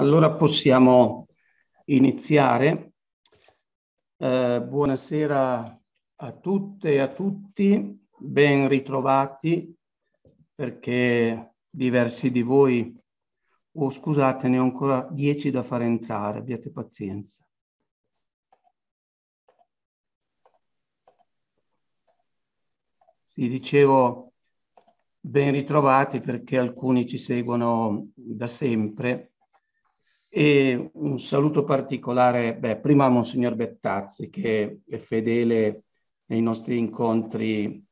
Allora possiamo iniziare. Eh, buonasera a tutte e a tutti, ben ritrovati perché diversi di voi, oh scusate, ne ho ancora dieci da far entrare, abbiate pazienza. Sì, dicevo ben ritrovati perché alcuni ci seguono da sempre e un saluto particolare, beh, prima a Monsignor Bettazzi, che è fedele nei nostri incontri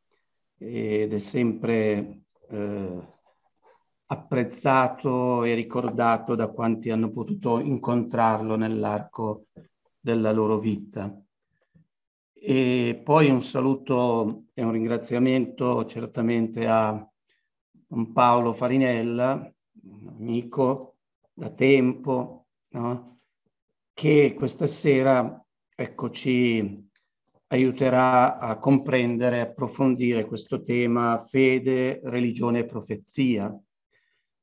ed è sempre eh, apprezzato e ricordato da quanti hanno potuto incontrarlo nell'arco della loro vita. E poi un saluto e un ringraziamento certamente a Paolo Farinella, amico, da tempo, no? che questa sera ecco, ci aiuterà a comprendere, approfondire questo tema fede, religione e profezia,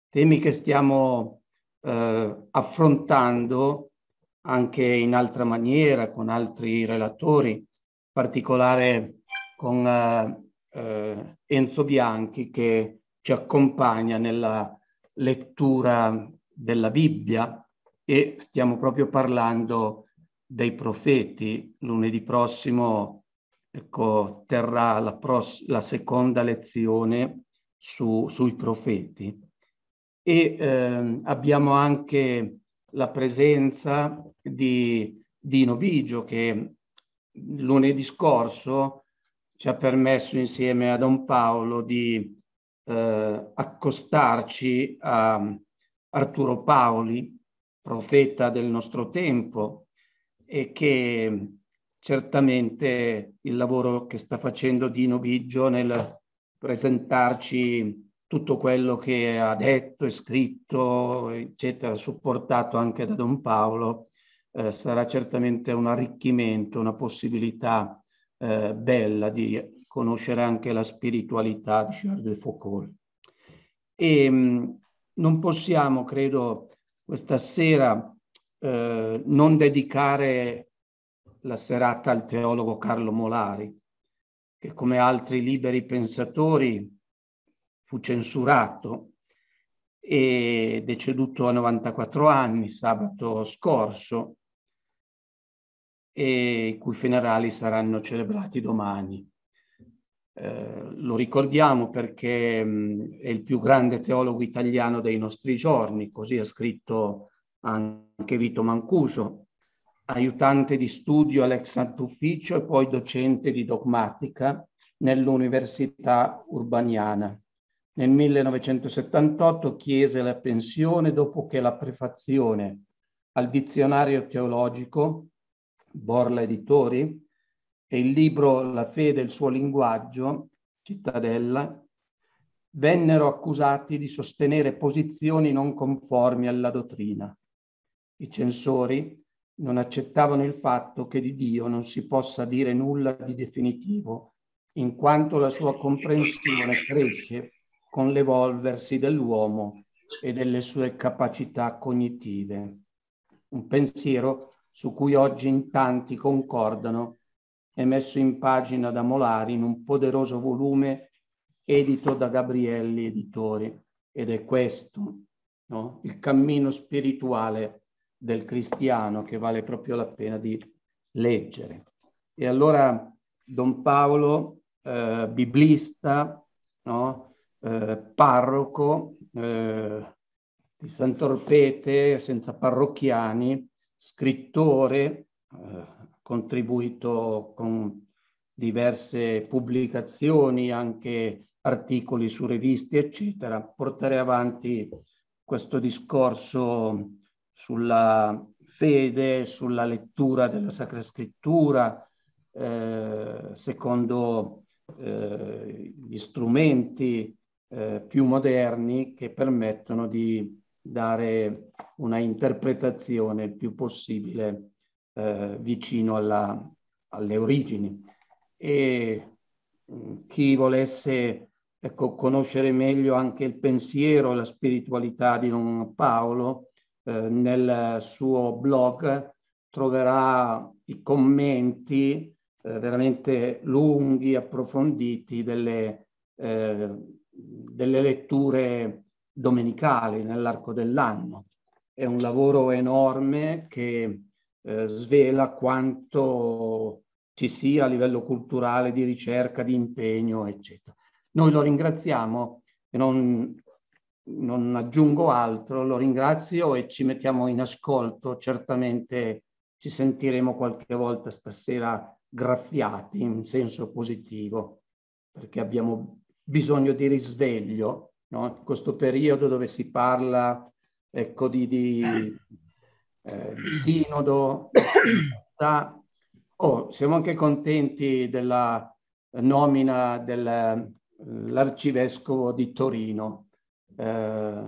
temi che stiamo eh, affrontando anche in altra maniera, con altri relatori, in particolare con eh, eh, Enzo Bianchi che ci accompagna nella lettura della Bibbia e stiamo proprio parlando dei profeti. Lunedì prossimo ecco, terrà la, pross- la seconda lezione su, sui profeti. E eh, abbiamo anche la presenza di Dino Bigio che lunedì scorso ci ha permesso insieme a Don Paolo di eh, accostarci a, Arturo Paoli, profeta del nostro tempo e che certamente il lavoro che sta facendo Dino Biggio nel presentarci tutto quello che ha detto e scritto, eccetera, supportato anche da Don Paolo, eh, sarà certamente un arricchimento, una possibilità eh, bella di conoscere anche la spiritualità di Charles de Foucault. E, ehm, non possiamo, credo, questa sera eh, non dedicare la serata al teologo Carlo Molari, che come altri liberi pensatori fu censurato e deceduto a 94 anni sabato scorso e i cui funerali saranno celebrati domani. Eh, lo ricordiamo perché mh, è il più grande teologo italiano dei nostri giorni, così ha scritto anche Vito Mancuso, aiutante di studio all'ex Sant'Ufficio e poi docente di dogmatica nell'Università Urbaniana. Nel 1978 chiese la pensione dopo che la prefazione al dizionario teologico, Borla Editori, e il libro La fede e il suo linguaggio, Cittadella, vennero accusati di sostenere posizioni non conformi alla dottrina. I censori non accettavano il fatto che di Dio non si possa dire nulla di definitivo, in quanto la sua comprensione cresce con l'evolversi dell'uomo e delle sue capacità cognitive. Un pensiero su cui oggi in tanti concordano e messo in pagina da Molari in un poderoso volume edito da Gabrielli Editori. Ed è questo, no? il cammino spirituale del cristiano che vale proprio la pena di leggere. E allora Don Paolo, eh, biblista, no? eh, parroco eh, di Sant'Orpete senza parrocchiani, scrittore, eh, contribuito con diverse pubblicazioni, anche articoli su riviste, eccetera, portare avanti questo discorso sulla fede, sulla lettura della Sacra Scrittura, eh, secondo eh, gli strumenti eh, più moderni che permettono di dare una interpretazione il più possibile eh, vicino alla, alle origini. E mm, chi volesse ecco, conoscere meglio anche il pensiero e la spiritualità di Don Paolo, eh, nel suo blog troverà i commenti eh, veramente lunghi, approfonditi delle, eh, delle letture domenicali nell'arco dell'anno. È un lavoro enorme che eh, svela quanto ci sia a livello culturale, di ricerca, di impegno, eccetera. Noi lo ringraziamo, non, non aggiungo altro, lo ringrazio e ci mettiamo in ascolto, certamente ci sentiremo qualche volta stasera graffiati in senso positivo, perché abbiamo bisogno di risveglio, no? in questo periodo dove si parla ecco, di, di eh, il sinodo, oh, siamo anche contenti della nomina dell'arcivescovo eh, di Torino, eh,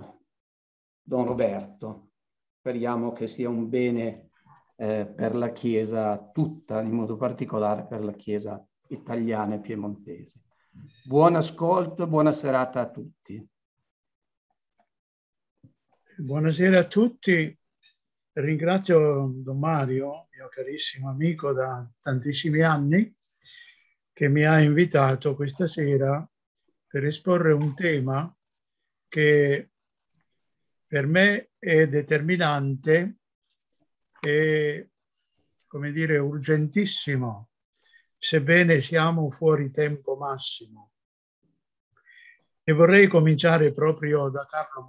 Don Roberto. Speriamo che sia un bene eh, per la Chiesa tutta, in modo particolare per la Chiesa italiana e piemontese. Buon ascolto e buona serata a tutti. Buonasera a tutti. Ringrazio Don Mario, mio carissimo amico da tantissimi anni, che mi ha invitato questa sera per esporre un tema che per me è determinante e, come dire, urgentissimo, sebbene siamo fuori tempo massimo. E vorrei cominciare proprio da Carlo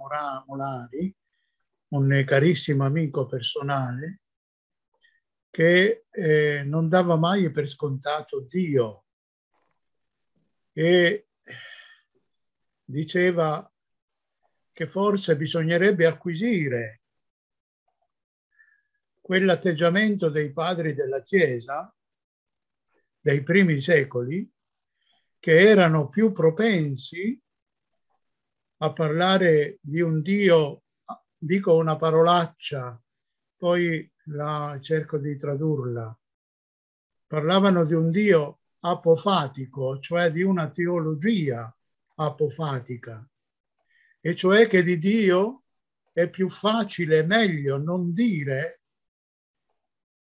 Molari, un carissimo amico personale che eh, non dava mai per scontato Dio e diceva che forse bisognerebbe acquisire quell'atteggiamento dei padri della Chiesa dei primi secoli che erano più propensi a parlare di un Dio dico una parolaccia, poi la, cerco di tradurla. Parlavano di un Dio apofatico, cioè di una teologia apofatica, e cioè che di Dio è più facile, meglio non dire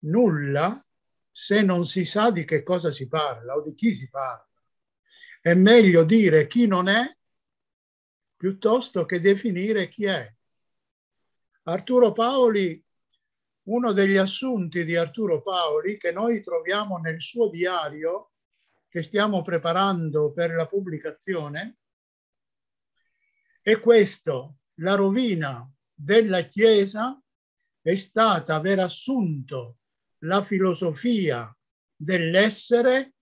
nulla se non si sa di che cosa si parla o di chi si parla. È meglio dire chi non è piuttosto che definire chi è. Arturo Paoli, uno degli assunti di Arturo Paoli che noi troviamo nel suo diario che stiamo preparando per la pubblicazione, è questo, la rovina della Chiesa è stata aver assunto la filosofia dell'essere,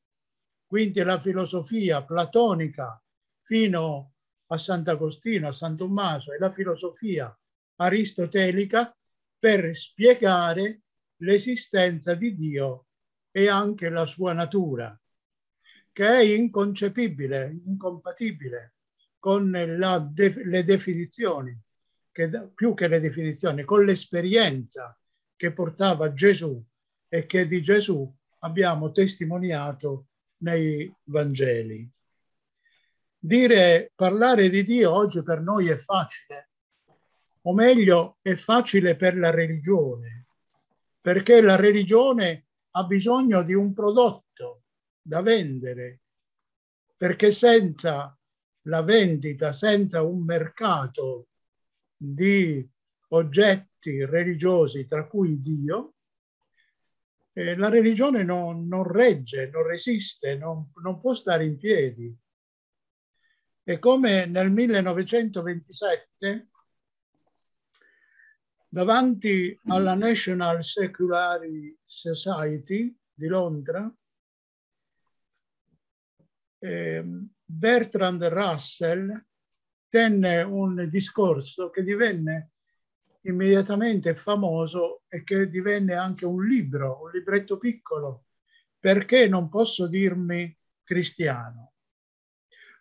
quindi la filosofia platonica fino a Sant'Agostino, a San Tommaso, e la filosofia aristotelica per spiegare l'esistenza di Dio e anche la sua natura, che è inconcepibile, incompatibile con de le definizioni, che, più che le definizioni, con l'esperienza che portava Gesù e che di Gesù abbiamo testimoniato nei Vangeli. Dire, parlare di Dio oggi per noi è facile, o meglio è facile per la religione, perché la religione ha bisogno di un prodotto da vendere, perché senza la vendita, senza un mercato di oggetti religiosi, tra cui Dio, eh, la religione non, non, regge, non resiste, non, non può stare in piedi. E come nel 1927 davanti mm. alla National Secular Society di Londra, ehm, Bertrand Russell tenne un discorso che divenne immediatamente famoso e che divenne anche un libro, un libretto piccolo, perché non posso dirmi cristiano.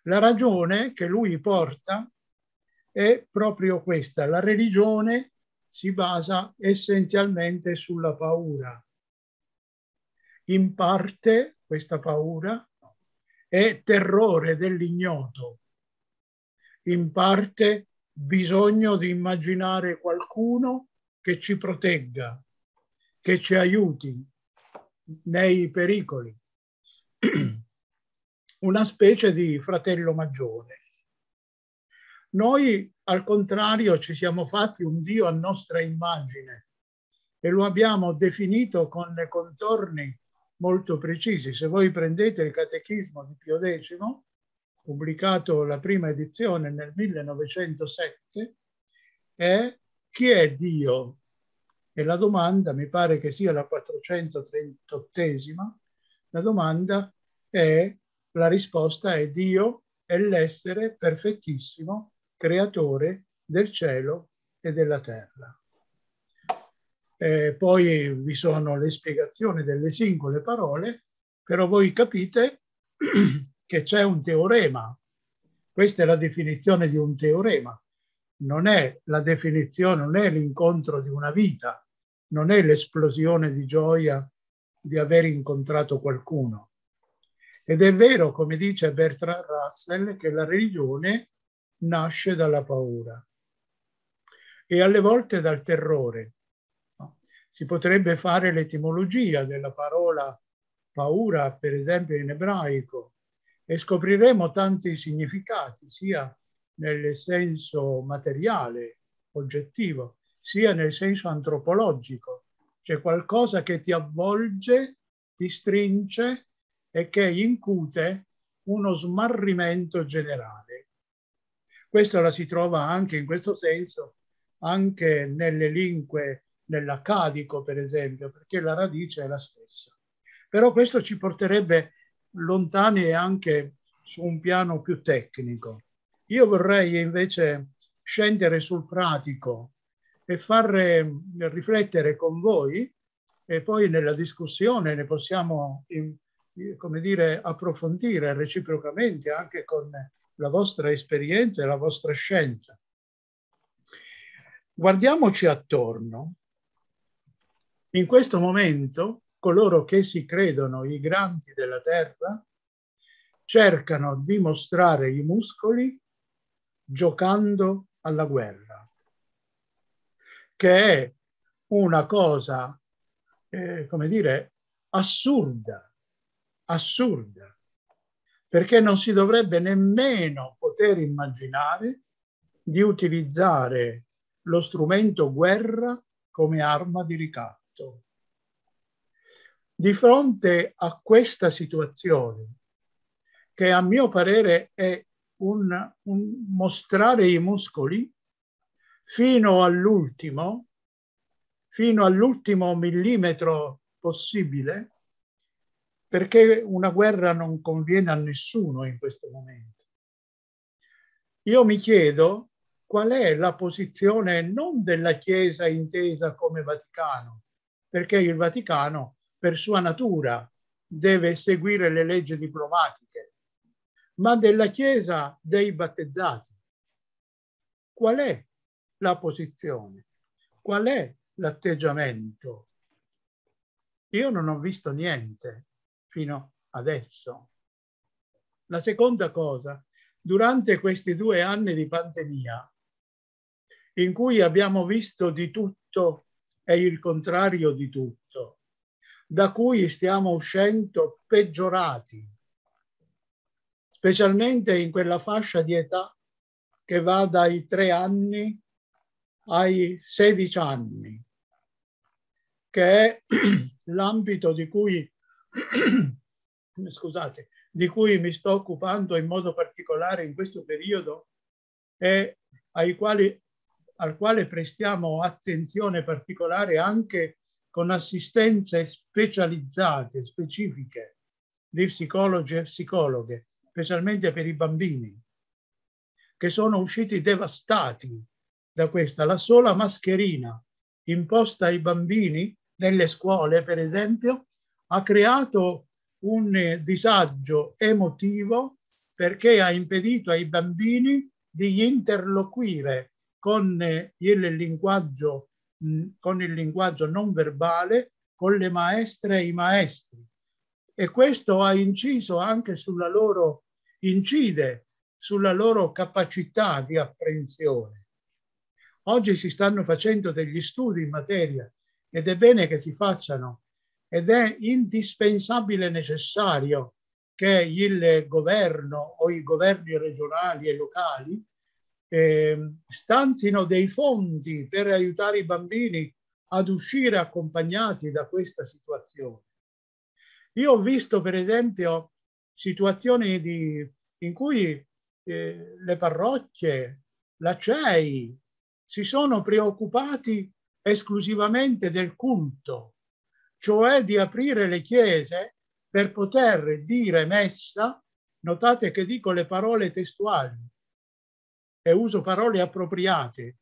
La ragione che lui porta è proprio questa, la religione si basa essenzialmente sulla paura. In parte questa paura è terrore dell'ignoto, in parte bisogno di immaginare qualcuno che ci protegga, che ci aiuti nei pericoli, una specie di fratello maggiore. Noi al contrario ci siamo fatti un Dio a nostra immagine e lo abbiamo definito con contorni molto precisi. Se voi prendete il Catechismo di Pio X, pubblicato la prima edizione nel 1907, è chi è Dio? E la domanda, mi pare che sia la 438esima, la domanda è, la risposta è Dio è l'essere perfettissimo creatore del cielo e della terra. Eh, poi vi sono le spiegazioni delle singole parole, però voi capite che c'è un teorema. Questa è la definizione di un teorema. Non è la definizione, non è l'incontro di una vita, non è l'esplosione di gioia di aver incontrato qualcuno. Ed è vero, come dice Bertrand Russell, che la religione nasce dalla paura e alle volte dal terrore. Si potrebbe fare l'etimologia della parola paura, per esempio in ebraico, e scopriremo tanti significati, sia nel senso materiale, oggettivo, sia nel senso antropologico. C'è qualcosa che ti avvolge, ti stringe e che incute uno smarrimento generale. Questo la si trova anche in questo senso, anche nelle lingue, nell'accadico per esempio, perché la radice è la stessa. Però questo ci porterebbe lontani anche su un piano più tecnico. Io vorrei invece scendere sul pratico e far riflettere con voi e poi nella discussione ne possiamo, come dire, approfondire reciprocamente anche con la vostra esperienza e la vostra scienza. Guardiamoci attorno. In questo momento coloro che si credono i grandi della terra cercano di mostrare i muscoli giocando alla guerra, che è una cosa, eh, come dire, assurda, assurda perché non si dovrebbe nemmeno poter immaginare di utilizzare lo strumento guerra come arma di ricatto. Di fronte a questa situazione, che a mio parere è un, un mostrare i muscoli fino all'ultimo, fino all'ultimo millimetro possibile, perché una guerra non conviene a nessuno in questo momento. Io mi chiedo qual è la posizione non della Chiesa intesa come Vaticano, perché il Vaticano per sua natura deve seguire le leggi diplomatiche, ma della Chiesa dei battezzati. Qual è la posizione? Qual è l'atteggiamento? Io non ho visto niente fino adesso. La seconda cosa, durante questi due anni di pandemia, in cui abbiamo visto di tutto e il contrario di tutto, da cui stiamo uscendo peggiorati, specialmente in quella fascia di età che va dai tre anni ai 16 anni, che è l'ambito di cui scusate, di cui mi sto occupando in modo particolare in questo periodo e ai quali, al quale prestiamo attenzione particolare anche con assistenze specializzate, specifiche di psicologi e psicologhe, specialmente per i bambini, che sono usciti devastati da questa. La sola mascherina imposta ai bambini nelle scuole, per esempio, ha creato un eh, disagio emotivo perché ha impedito ai bambini di interloquire con eh, il linguaggio, mm, con il linguaggio non verbale, con le maestre e i maestri. E questo ha inciso anche sulla loro, incide sulla loro capacità di apprensione. Oggi si stanno facendo degli studi in materia ed è bene che si facciano ed è indispensabile e necessario che il governo o i governi regionali e locali eh, stanzino dei fondi per aiutare i bambini ad uscire accompagnati da questa situazione. Io ho visto per esempio situazioni di, in cui eh, le parrocchie, la CEI, si sono preoccupati esclusivamente del culto, cioè di aprire le chiese per poter dire messa, notate che dico le parole testuali e uso parole appropriate,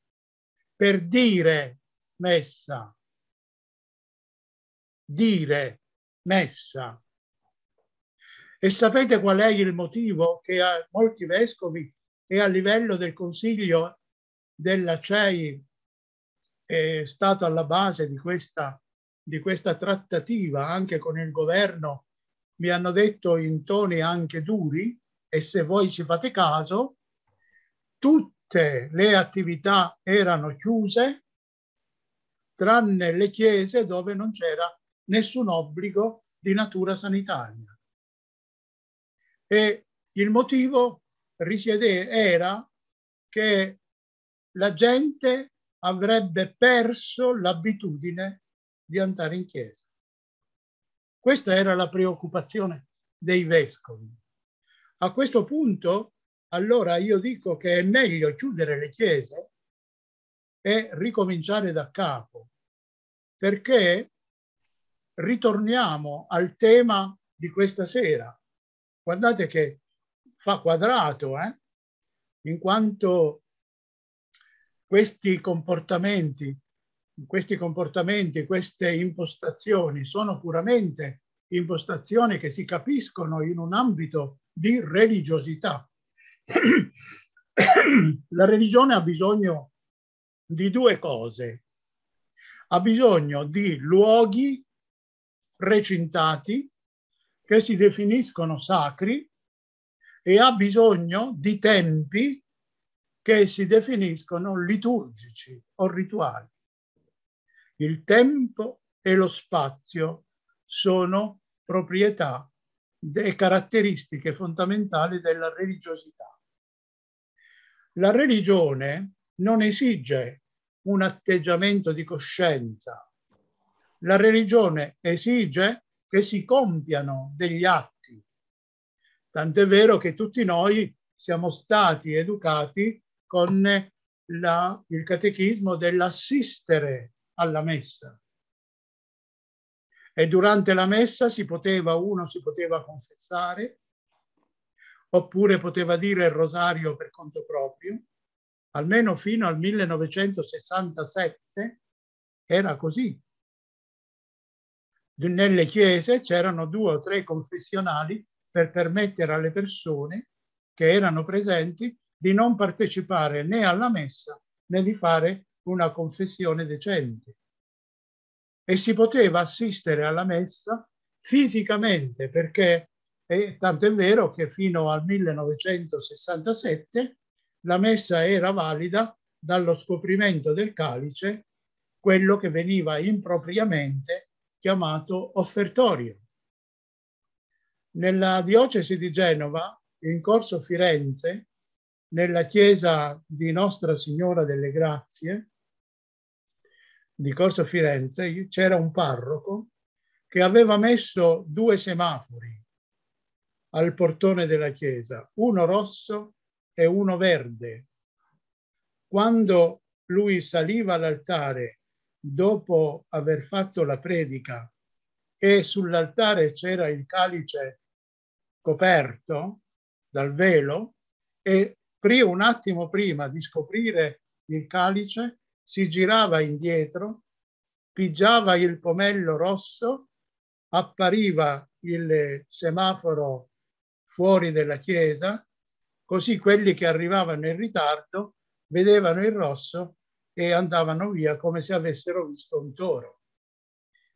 per dire messa, dire messa. E sapete qual è il motivo che a molti vescovi e a livello del Consiglio della CEI è stato alla base di questa di questa trattativa anche con il governo mi hanno detto in toni anche duri e se voi ci fate caso, tutte le attività erano chiuse tranne le chiese dove non c'era nessun obbligo di natura sanitaria. E il motivo risiede, era che la gente avrebbe perso l'abitudine di andare in chiesa. Questa era la preoccupazione dei vescovi. A questo punto, allora io dico che è meglio chiudere le chiese e ricominciare da capo, perché ritorniamo al tema di questa sera. Guardate che fa quadrato, eh? in quanto questi comportamenti questi comportamenti, queste impostazioni sono puramente impostazioni che si capiscono in un ambito di religiosità. La religione ha bisogno di due cose. Ha bisogno di luoghi recintati che si definiscono sacri e ha bisogno di tempi che si definiscono liturgici o rituali. Il tempo e lo spazio sono proprietà e caratteristiche fondamentali della religiosità. La religione non esige un atteggiamento di coscienza. La religione esige che si compiano degli atti. Tant'è vero che tutti noi siamo stati educati con la, il catechismo dell'assistere alla messa. E durante la messa si poteva, uno si poteva confessare, oppure poteva dire il rosario per conto proprio, almeno fino al 1967 era così. Nelle chiese c'erano due o tre confessionali per permettere alle persone che erano presenti di non partecipare né alla messa né di fare una confessione decente. E si poteva assistere alla messa fisicamente perché, eh, tanto è vero che fino al 1967 la messa era valida dallo scoprimento del calice, quello che veniva impropriamente chiamato offertorio. Nella diocesi di Genova, in corso Firenze, nella chiesa di Nostra Signora delle Grazie, di Corso Firenze c'era un parroco che aveva messo due semafori al portone della chiesa, uno rosso e uno verde. Quando lui saliva all'altare dopo aver fatto la predica e sull'altare c'era il calice coperto dal velo e un attimo prima di scoprire il calice si girava indietro, pigiava il pomello rosso, appariva il semaforo fuori della chiesa, così quelli che arrivavano in ritardo vedevano il rosso e andavano via come se avessero visto un toro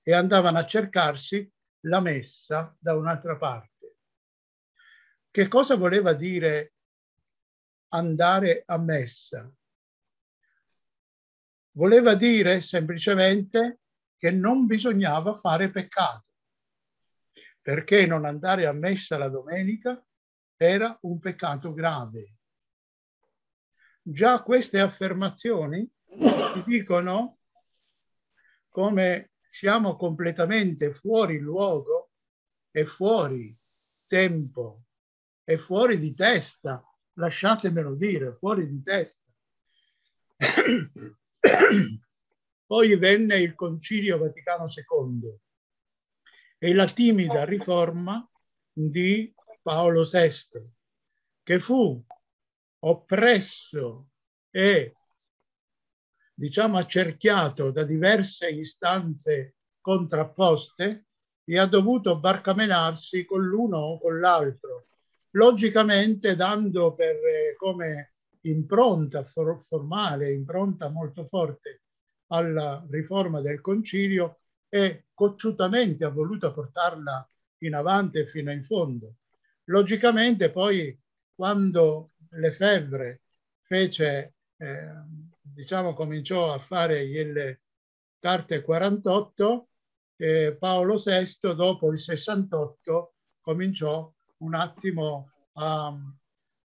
e andavano a cercarsi la messa da un'altra parte. Che cosa voleva dire andare a messa? Voleva dire semplicemente che non bisognava fare peccato, perché non andare a messa la domenica era un peccato grave. Già queste affermazioni ci dicono come siamo completamente fuori luogo e fuori tempo e fuori di testa, lasciatemelo dire, fuori di testa. Poi venne il Concilio Vaticano II e la timida riforma di Paolo VI, che fu oppresso e diciamo accerchiato da diverse istanze contrapposte e ha dovuto barcamenarsi con l'uno o con l'altro, logicamente dando per, eh, come impronta for formale, impronta molto forte alla riforma del concilio e cocciutamente ha voluto portarla in avanti fino in fondo. Logicamente poi quando Lefebvre fece, eh, diciamo, cominciò a fare le carte 48, eh, Paolo VI dopo il 68 cominciò un attimo a,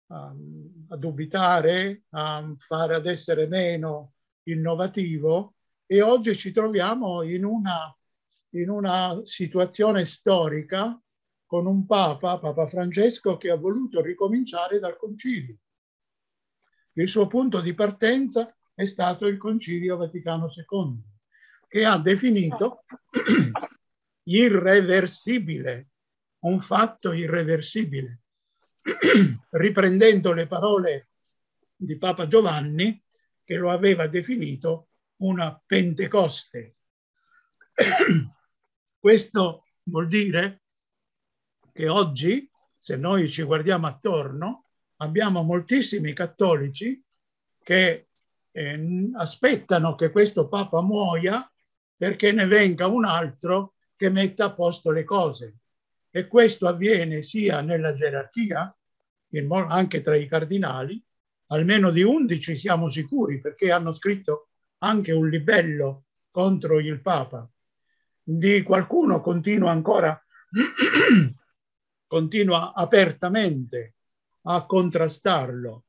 a, um, a dubitare, a fare ad essere meno innovativo e oggi ci troviamo in una, in una situazione storica con un Papa, Papa Francesco, che ha voluto ricominciare dal concilio. Il suo punto di partenza è stato il Concilio Vaticano II, che ha definito irreversibile, un fatto irreversibile. riprendendo le parole di Papa Giovanni, che lo aveva definito una Pentecoste. Questo vuol dire che oggi, se noi ci guardiamo attorno, abbiamo moltissimi cattolici che eh, aspettano che questo Papa muoia perché ne venga un altro che metta a posto le cose e questo avviene sia nella gerarchia, anche tra i cardinali, almeno di 11 siamo sicuri perché hanno scritto anche un libello contro il Papa. Di qualcuno continua ancora, continua apertamente a contrastarlo,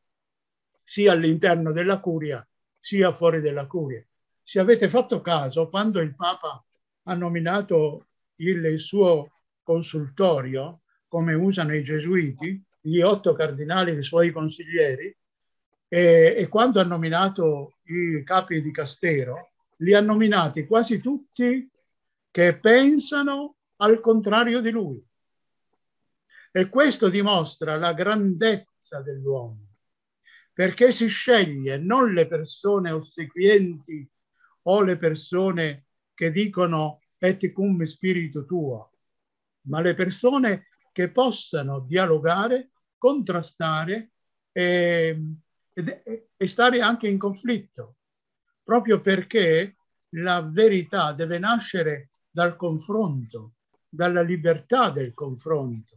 sia all'interno della curia sia fuori dalla curia. Se avete fatto caso, quando il Papa ha nominato il suo consultorio, come usano i gesuiti, gli otto cardinali i suoi consiglieri, e, e quando ha nominato i capi di Castero, li ha nominati quasi tutti che pensano al contrario di lui. E questo dimostra la grandezza dell'uomo, perché si sceglie non le persone ossequienti o le persone che dicono et cum spiritu tuo, ma le persone che possano dialogare, contrastare e, ehm, e, e stare anche in conflitto, proprio perché la verità deve nascere dal confronto, dalla libertà del confronto.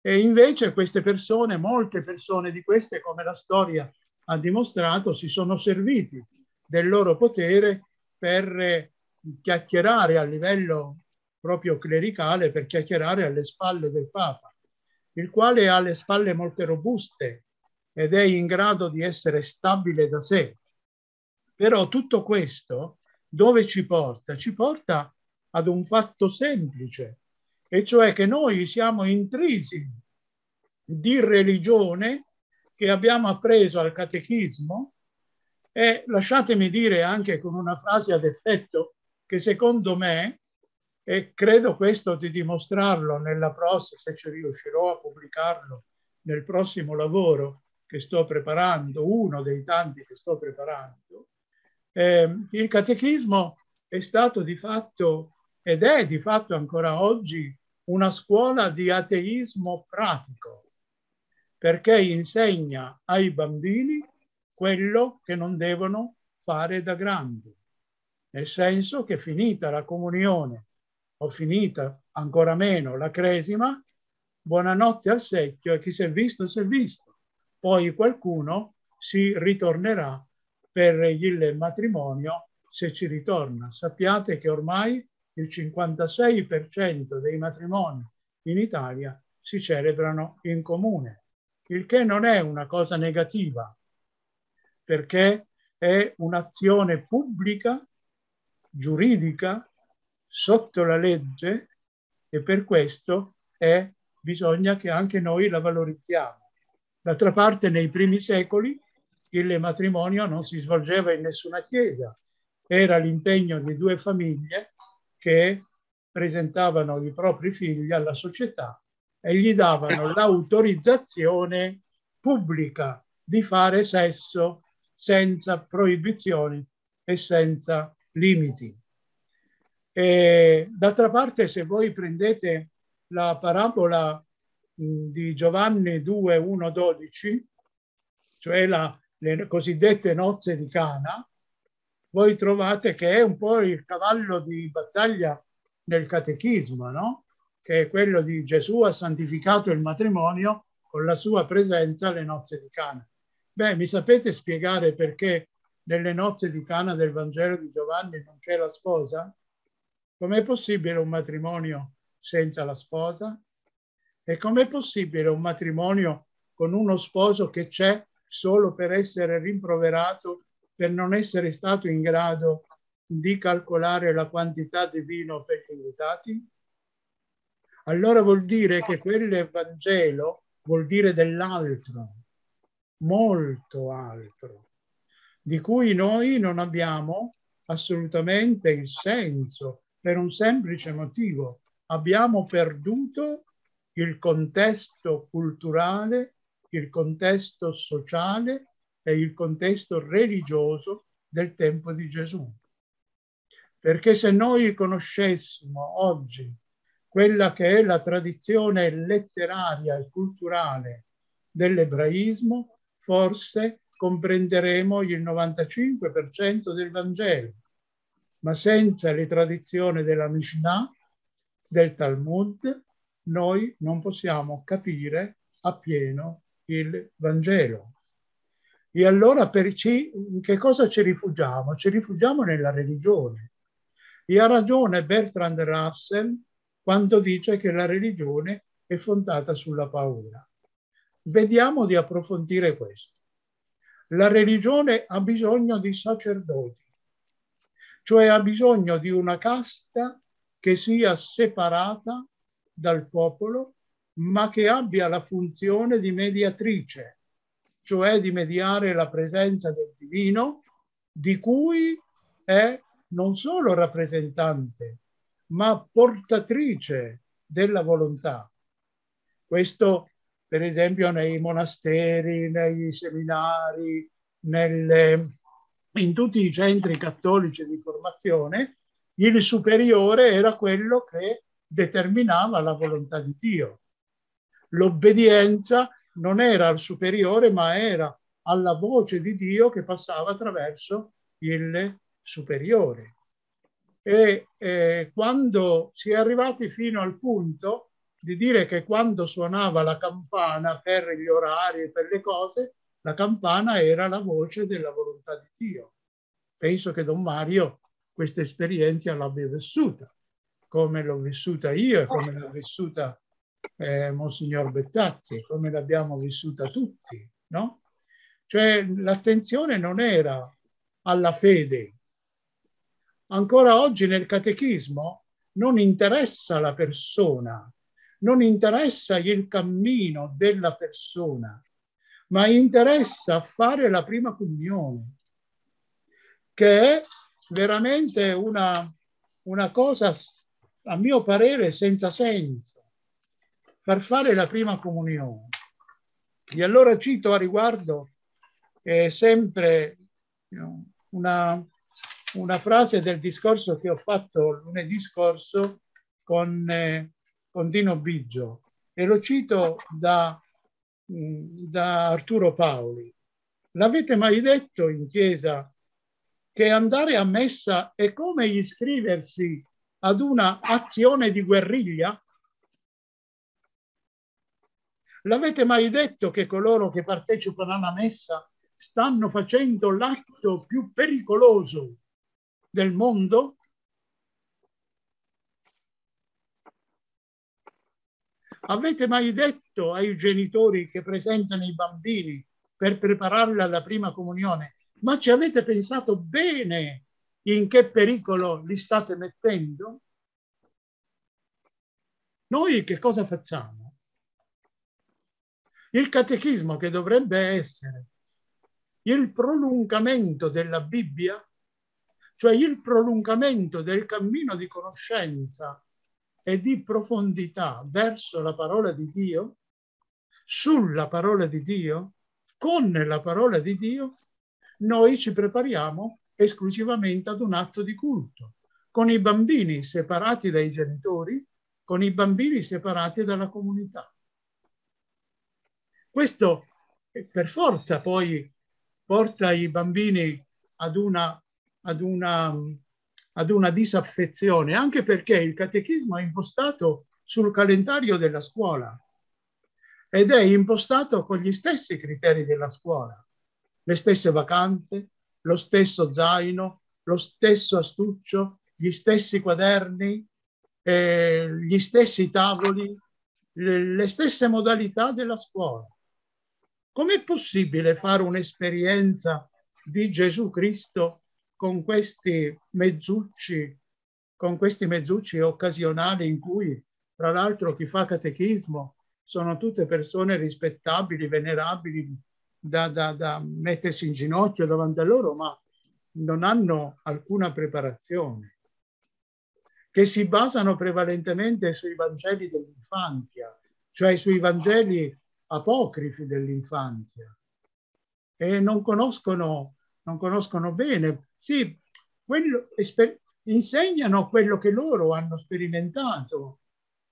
E invece queste persone, molte persone di queste, come la storia ha dimostrato, si sono serviti del loro potere per eh, chiacchierare a livello proprio clericale per chiacchierare alle spalle del Papa, il quale ha le spalle molto robuste ed è in grado di essere stabile da sé. Però tutto questo dove ci porta? Ci porta ad un fatto semplice, e cioè che noi siamo intrisi di religione che abbiamo appreso al catechismo e lasciatemi dire anche con una frase ad effetto che secondo me e credo questo di dimostrarlo nella prossima, se ci riuscirò a pubblicarlo nel prossimo lavoro che sto preparando, uno dei tanti che sto preparando, eh, il catechismo è stato di fatto ed è di fatto ancora oggi una scuola di ateismo pratico, perché insegna ai bambini quello che non devono fare da grandi, nel senso che finita la comunione ho finita, ancora meno la cresima, buonanotte al secchio e chi si è visto si è visto. Poi qualcuno si ritornerà per il matrimonio se ci ritorna. Sappiate che ormai il 56% dei matrimoni in Italia si celebrano in comune, il che non è una cosa negativa, perché è un'azione pubblica, giuridica, sotto la legge e per questo è, bisogna che anche noi la valorizziamo. D'altra parte nei primi secoli il matrimonio non si svolgeva in nessuna chiesa, era l'impegno di due famiglie che presentavano i propri figli alla società e gli davano l'autorizzazione pubblica di fare sesso senza proibizioni e senza limiti. E d'altra parte, se voi prendete la parabola di Giovanni 2, 1, 12, cioè la, le cosiddette nozze di Cana, voi trovate che è un po' il cavallo di battaglia nel catechismo, no? che è quello di Gesù ha santificato il matrimonio con la sua presenza alle nozze di Cana. Beh, mi sapete spiegare perché nelle nozze di Cana del Vangelo di Giovanni non c'è la sposa? Com'è possibile un matrimonio senza la sposa? E com'è possibile un matrimonio con uno sposo che c'è solo per essere rimproverato per non essere stato in grado di calcolare la quantità di vino per gli invitati? Allora vuol dire che quell'Evangelo vuol dire dell'altro, molto altro, di cui noi non abbiamo assolutamente il senso, per un semplice motivo. Abbiamo perduto il contesto culturale, il contesto sociale e il contesto religioso del tempo di Gesù. Perché se noi conoscessimo oggi quella che è la tradizione letteraria e culturale dell'ebraismo, forse comprenderemo il 95% del Vangelo ma senza le tradizioni della Mishnah, del Talmud, noi non possiamo capire appieno il Vangelo. E allora per ci, in che cosa ci rifugiamo? Ci rifugiamo nella religione. E ha ragione Bertrand Russell quando dice che la religione è fondata sulla paura. Vediamo di approfondire questo. La religione ha bisogno di sacerdoti cioè ha bisogno di una casta che sia separata dal popolo, ma che abbia la funzione di mediatrice, cioè di mediare la presenza del divino, di cui è non solo rappresentante, ma portatrice della volontà. Questo, per esempio, nei monasteri, nei seminari, nelle, in tutti i centri cattolici di formazione, il superiore era quello che determinava la volontà di Dio. L'obbedienza non era al superiore, ma era alla voce di Dio che passava attraverso il superiore. E eh, quando si è arrivati fino al punto di dire che quando suonava la campana per gli orari e per le cose, la campana era la voce della volontà volontà di Dio. Penso che Don Mario questa esperienza l'abbia vissuta, come l'ho vissuta io e come l'ha vissuta eh, Monsignor Bettazzi, come l'abbiamo vissuta tutti, no? Cioè l'attenzione non era alla fede. Ancora oggi nel catechismo non interessa la persona, non interessa il cammino della persona, ma interessa fare la prima comunione, che è veramente una, una cosa, a mio parere, senza senso, per fare la prima comunione. E allora cito a riguardo eh, sempre una, una, frase del discorso che ho fatto lunedì scorso con, eh, con Dino Biggio e lo cito da da Arturo Paoli. L'avete mai detto in chiesa che andare a messa è come iscriversi ad una azione di guerriglia? L'avete mai detto che coloro che partecipano alla messa stanno facendo l'atto più pericoloso del mondo? Avete mai detto ai genitori che presentano i bambini per prepararli alla prima comunione, ma ci avete pensato bene in che pericolo li state mettendo? Noi che cosa facciamo? Il catechismo che dovrebbe essere il prolungamento della Bibbia, cioè il prolungamento del cammino di conoscenza e di profondità verso la parola di Dio, sulla parola di Dio, con la parola di Dio, noi ci prepariamo esclusivamente ad un atto di culto, con i bambini separati dai genitori, con i bambini separati dalla comunità. Questo eh, per forza poi porta i bambini ad una, ad una ad una disaffezione, anche perché il catechismo è impostato sul calendario della scuola ed è impostato con gli stessi criteri della scuola, le stesse vacanze, lo stesso zaino, lo stesso astuccio, gli stessi quaderni, eh, gli stessi tavoli, le, le stesse modalità della scuola. Com'è possibile fare un'esperienza di Gesù Cristo con questi mezzucci, con questi mezzucci occasionali in cui, tra l'altro, chi fa catechismo sono tutte persone rispettabili, venerabili, da, da, da mettersi in ginocchio davanti a loro, ma non hanno alcuna preparazione, che si basano prevalentemente sui Vangeli dell'infanzia, cioè sui Vangeli apocrifi dell'infanzia, e non conoscono non conoscono bene. Sì, quello, esper, insegnano quello che loro hanno sperimentato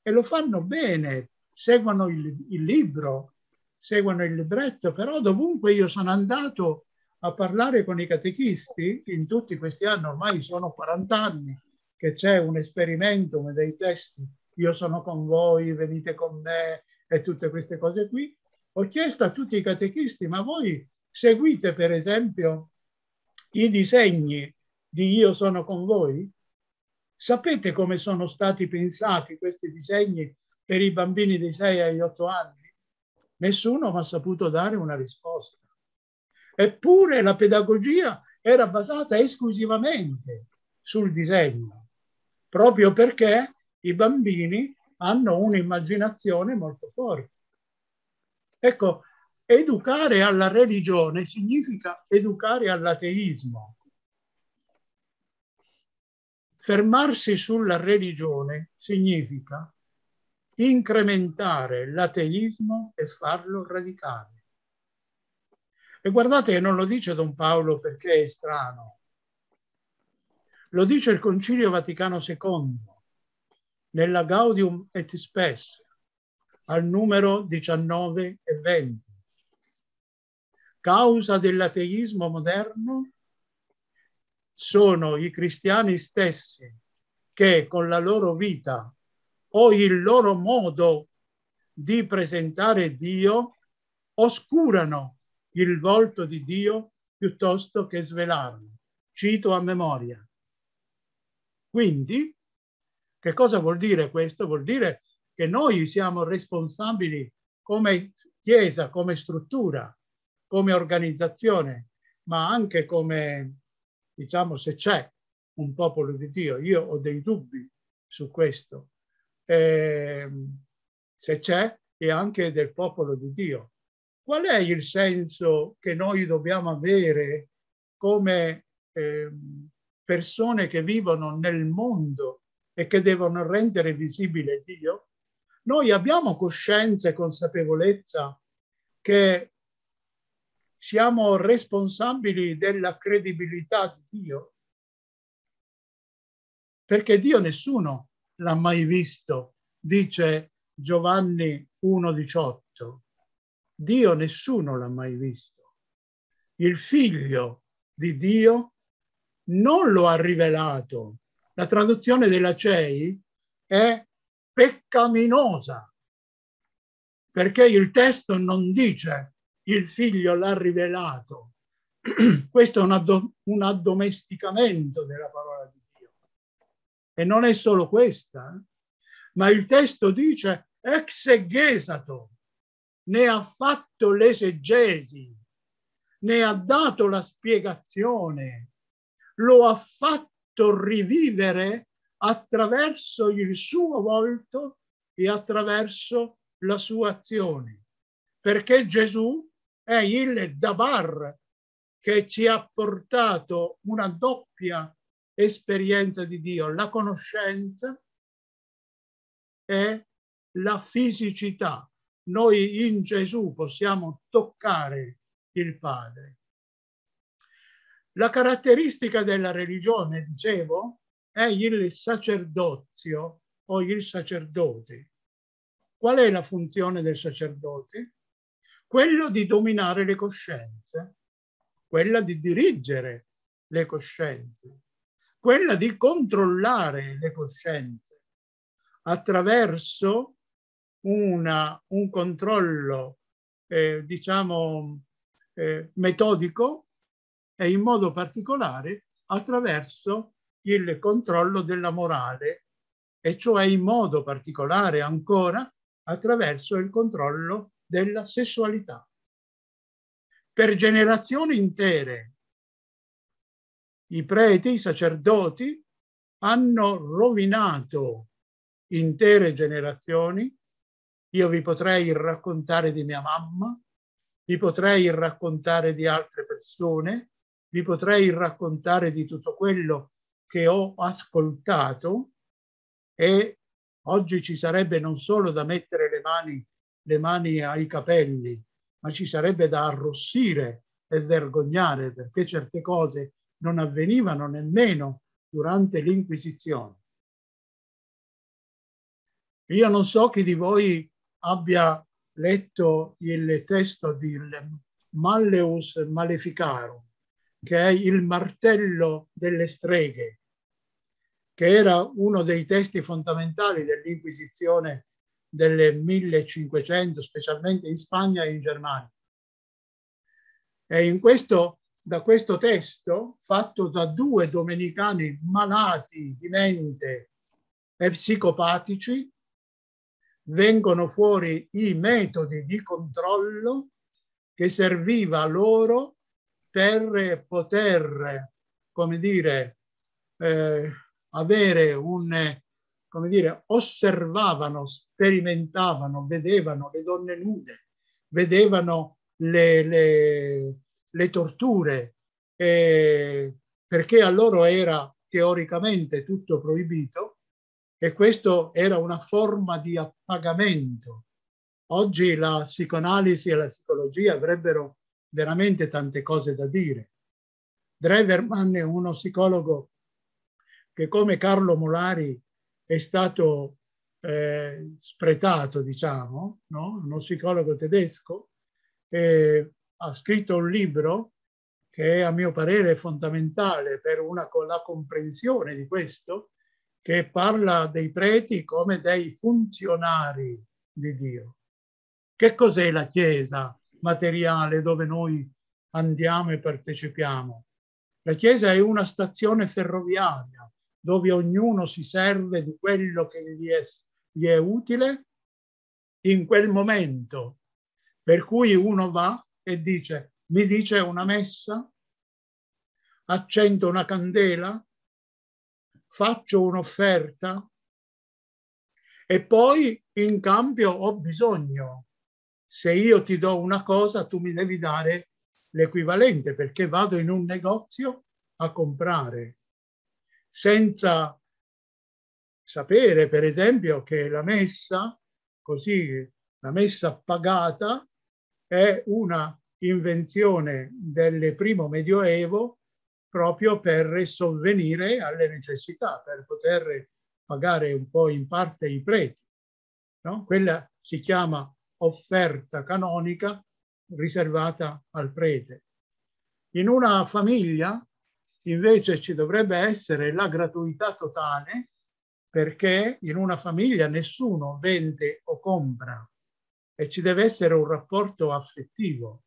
e lo fanno bene, seguono il, il libro, seguono il libretto, però dovunque io sono andato a parlare con i catechisti, in tutti questi anni, ormai sono 40 anni che c'è un esperimento dei testi, io sono con voi, venite con me e tutte queste cose qui, ho chiesto a tutti i catechisti, ma voi seguite per esempio i disegni di Io sono con voi? Sapete come sono stati pensati questi disegni per i bambini di 6 agli 8 anni? Nessuno mi ha saputo dare una risposta. Eppure la pedagogia era basata esclusivamente sul disegno, proprio perché i bambini hanno un'immaginazione molto forte. Ecco, educare alla religione significa educare all'ateismo. Fermarsi sulla religione significa incrementare l'ateismo e farlo radicare. E guardate, che non lo dice Don Paolo perché è strano, lo dice il Concilio Vaticano II nella Gaudium et Spes al numero 19 e 20 causa dell'ateismo moderno sono i cristiani stessi che con la loro vita o il loro modo di presentare Dio oscurano il volto di Dio piuttosto che svelarlo. Cito a memoria. Quindi, che cosa vuol dire questo? Vuol dire che noi siamo responsabili come Chiesa, come struttura, come organizzazione, ma anche come, diciamo, se c'è un popolo di Dio. Io ho dei dubbi su questo. Eh, se c'è, e anche del popolo di Dio. Qual è il senso che noi dobbiamo avere come eh, persone che vivono nel mondo e che devono rendere visibile Dio? Noi abbiamo coscienza e consapevolezza che siamo responsabili della credibilità di Dio? Perché Dio nessuno l'ha mai visto, dice Giovanni 1,18. Dio nessuno l'ha mai visto. Il figlio di Dio non lo ha rivelato. La traduzione della CEI è peccaminosa, perché il testo non dice il figlio l'ha rivelato. Questo è un, addom- un addomesticamento della parola di Dio. E non è solo questa, eh. ma il testo dice exegesato, ne ha fatto l'esegesi, ne ha dato la spiegazione, lo ha fatto rivivere attraverso il suo volto e attraverso la sua azione, perché Gesù è il Dabar che ci ha portato una doppia esperienza di Dio, la conoscenza e la fisicità. Noi in Gesù possiamo toccare il Padre. La caratteristica della religione, dicevo, è il sacerdozio o il sacerdote. Qual è la funzione del sacerdote? quello di dominare le coscienze, quella di dirigere le coscienze, quella di controllare le coscienze attraverso una, un controllo, eh, diciamo, eh, metodico e in modo particolare attraverso il controllo della morale, e cioè in modo particolare ancora attraverso il controllo della sessualità. Per generazioni intere i preti, i sacerdoti hanno rovinato intere generazioni. Io vi potrei raccontare di mia mamma, vi potrei raccontare di altre persone, vi potrei raccontare di tutto quello che ho ascoltato e oggi ci sarebbe non solo da mettere le mani le mani ai capelli, ma ci sarebbe da arrossire e vergognare perché certe cose non avvenivano nemmeno durante l'Inquisizione. Io non so chi di voi abbia letto il testo di Malleus Maleficarum, che è il martello delle streghe, che era uno dei testi fondamentali dell'Inquisizione del 1500, specialmente in Spagna e in Germania. E in questo, da questo testo, fatto da due domenicani malati di mente e psicopatici, vengono fuori i metodi di controllo che serviva loro per poter, come dire, eh, avere un, come dire, osservavano, sperimentavano, vedevano le donne nude, vedevano le, le, le torture, eh, perché a loro era teoricamente tutto proibito e questo era una forma di appagamento. Oggi la psicoanalisi e la psicologia avrebbero veramente tante cose da dire. Dreverman è uno psicologo che come Carlo Molari è stato eh, spretato, diciamo, no? uno psicologo tedesco, eh, ha scritto un libro che è, a mio parere è fondamentale per una, la comprensione di questo, che parla dei preti come dei funzionari di Dio. Che cos'è la Chiesa materiale dove noi andiamo e partecipiamo? La Chiesa è una stazione ferroviaria dove ognuno si serve di quello che gli è, gli è utile in quel momento. Per cui uno va e dice, mi dice una messa, accendo una candela, faccio un'offerta e poi in cambio ho bisogno. Se io ti do una cosa, tu mi devi dare l'equivalente perché vado in un negozio a comprare senza sapere, per esempio, che la messa, così la messa pagata, è una invenzione del primo medioevo proprio per sovvenire alle necessità, per poter pagare un po' in parte i preti. No? Quella si chiama offerta canonica riservata al prete. In una famiglia invece ci dovrebbe essere la gratuità totale perché in una famiglia nessuno vende o compra e ci deve essere un rapporto affettivo.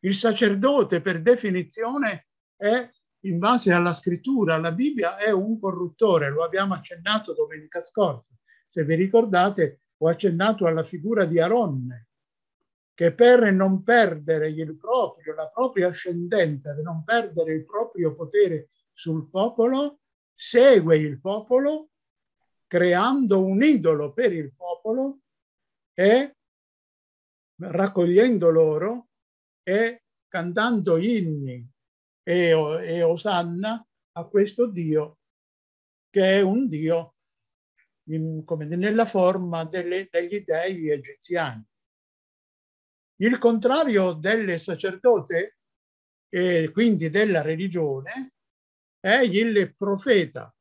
Il sacerdote per definizione è, in base alla scrittura, alla Bibbia, è un corruttore, lo abbiamo accennato domenica scorsa. Se vi ricordate, ho accennato alla figura di Aronne, che per non perdere il proprio, la propria ascendenza, per non perdere il proprio potere sul popolo, segue il popolo creando un idolo per il popolo e raccogliendo loro e cantando inni e, e osanna a questo Dio che è un Dio in, come nella forma delle, degli dei egiziani. Il contrario del sacerdote, e quindi della religione, è il profeta.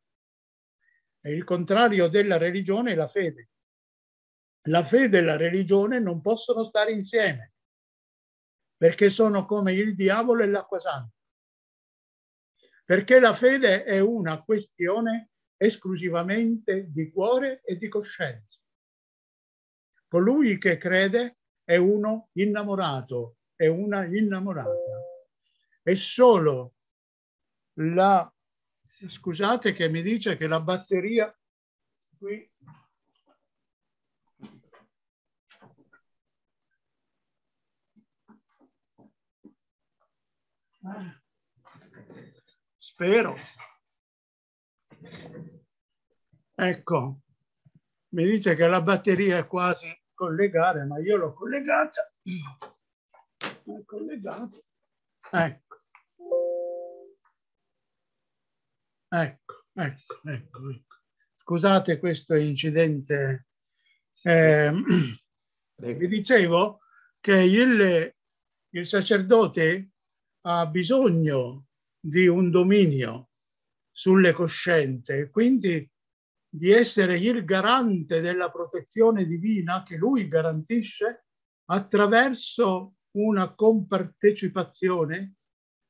E il contrario della religione è la fede. La fede e la religione non possono stare insieme perché sono come il diavolo e l'acqua santa. Perché la fede è una questione esclusivamente di cuore e di coscienza. Colui che crede è uno innamorato, è una innamorata. È solo la... Scusate che mi dice che la batteria qui... Spero. Ecco, mi dice che la batteria è quasi collegare, ma io l'ho collegata. L'ho collegata. Ecco. Ecco, ecco, ecco, ecco. Scusate questo incidente. Eh, vi dicevo che il, il sacerdote ha bisogno di un dominio sulle coscienze, quindi di essere il garante della protezione divina che lui garantisce attraverso una compartecipazione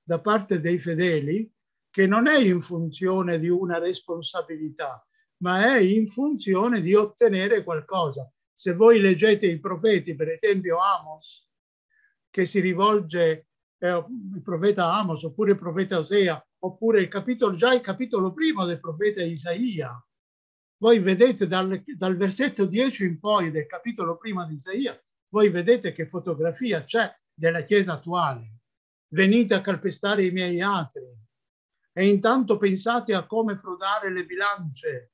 da parte dei fedeli che non è in funzione di una responsabilità, ma è in funzione di ottenere qualcosa. Se voi leggete i profeti, per esempio Amos, che si rivolge eh, il profeta Amos oppure il profeta Osea, oppure il capitolo, già il capitolo primo del profeta Isaia, voi vedete dal, dal versetto 10 in poi del capitolo prima di Isaia, voi vedete che fotografia c'è della Chiesa attuale. Venite a calpestare i miei atri e intanto pensate a come frodare le bilance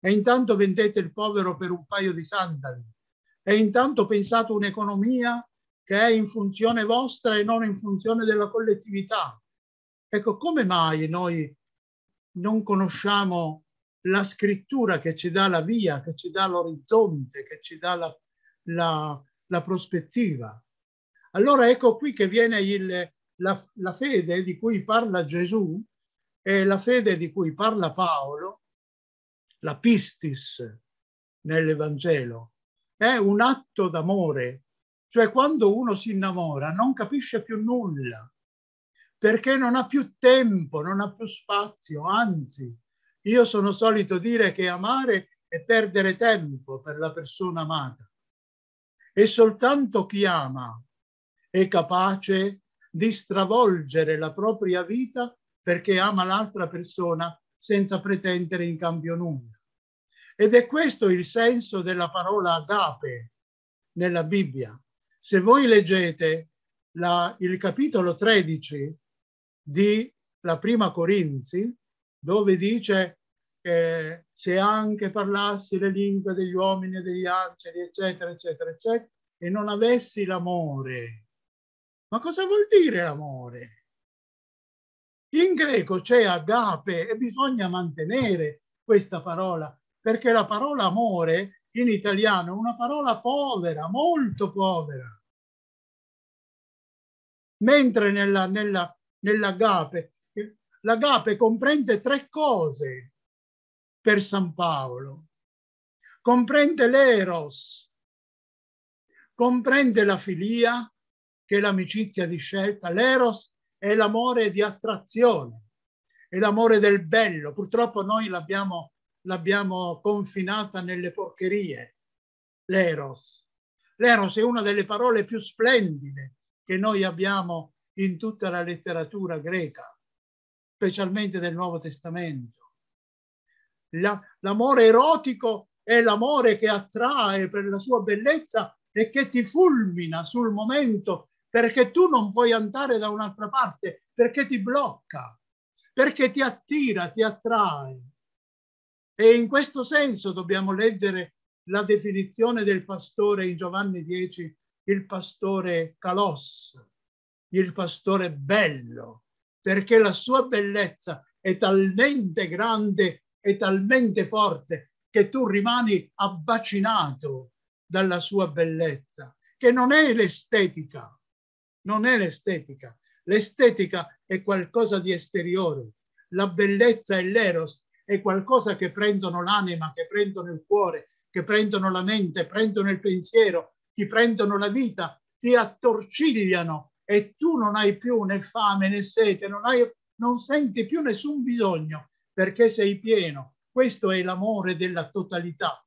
e intanto vendete il povero per un paio di sandali e intanto pensate un'economia che è in funzione vostra e non in funzione della collettività. Ecco, come mai noi non conosciamo la scrittura che ci dà la via, che ci dà l'orizzonte, che ci dà la, la, la prospettiva. Allora ecco qui che viene il, la, la fede di cui parla Gesù e la fede di cui parla Paolo, la pistis nell'Evangelo, è un atto d'amore, cioè quando uno si innamora non capisce più nulla, perché non ha più tempo, non ha più spazio, anzi io sono solito dire che amare è perdere tempo per la persona amata. E soltanto chi ama è capace di stravolgere la propria vita perché ama l'altra persona senza pretendere in cambio nulla. Ed è questo il senso della parola agape nella Bibbia. Se voi leggete la, il capitolo 13 di la prima Corinzi, dove dice eh, se anche parlassi le lingue degli uomini e degli angeli, eccetera, eccetera, eccetera, e non avessi l'amore. Ma cosa vuol dire l'amore? In greco c'è agape e bisogna mantenere questa parola, perché la parola amore in italiano è una parola povera, molto povera. Mentre nella, nella, nell'agape, l'agape comprende tre cose per San Paolo. Comprende l'eros, comprende la filia, che è l'amicizia di scelta. L'eros è l'amore di attrazione, è l'amore del bello. Purtroppo noi l'abbiamo, l'abbiamo confinata nelle porcherie, l'eros. L'eros è una delle parole più splendide che noi abbiamo in tutta la letteratura greca, specialmente del Nuovo Testamento. La, l'amore erotico è l'amore che attrae per la sua bellezza e che ti fulmina sul momento perché tu non puoi andare da un'altra parte, perché ti blocca, perché ti attira, ti attrae. E in questo senso dobbiamo leggere la definizione del pastore in Giovanni 10, il pastore Calos, il pastore bello, perché la sua bellezza è talmente grande è talmente forte che tu rimani abbacinato dalla sua bellezza, che non è l'estetica, non è l'estetica. L'estetica è qualcosa di esteriore, la bellezza e l'eros è qualcosa che prendono l'anima, che prendono il cuore, che prendono la mente, prendono il pensiero, ti prendono la vita, ti attorcigliano e tu non hai più né fame né sete, non, hai, non senti più nessun bisogno perché sei pieno. Questo è l'amore della totalità.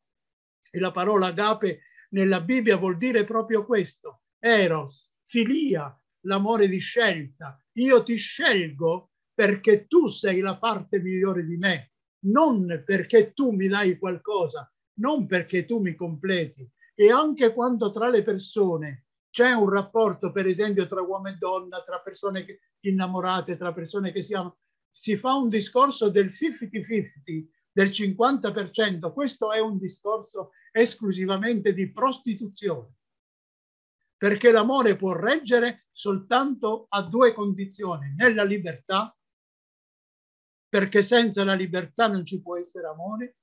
E la parola agape nella Bibbia vuol dire proprio questo. Eros, filia, l'amore di scelta. Io ti scelgo perché tu sei la parte migliore di me, non perché tu mi dai qualcosa, non perché tu mi completi. E anche quando tra le persone c'è un rapporto, per esempio, tra uomo e donna, tra persone innamorate, tra persone che si amano, si fa un discorso del 50-50, del 50%, questo è un discorso esclusivamente di prostituzione, perché l'amore può reggere soltanto a due condizioni, nella libertà, perché senza la libertà non ci può essere amore,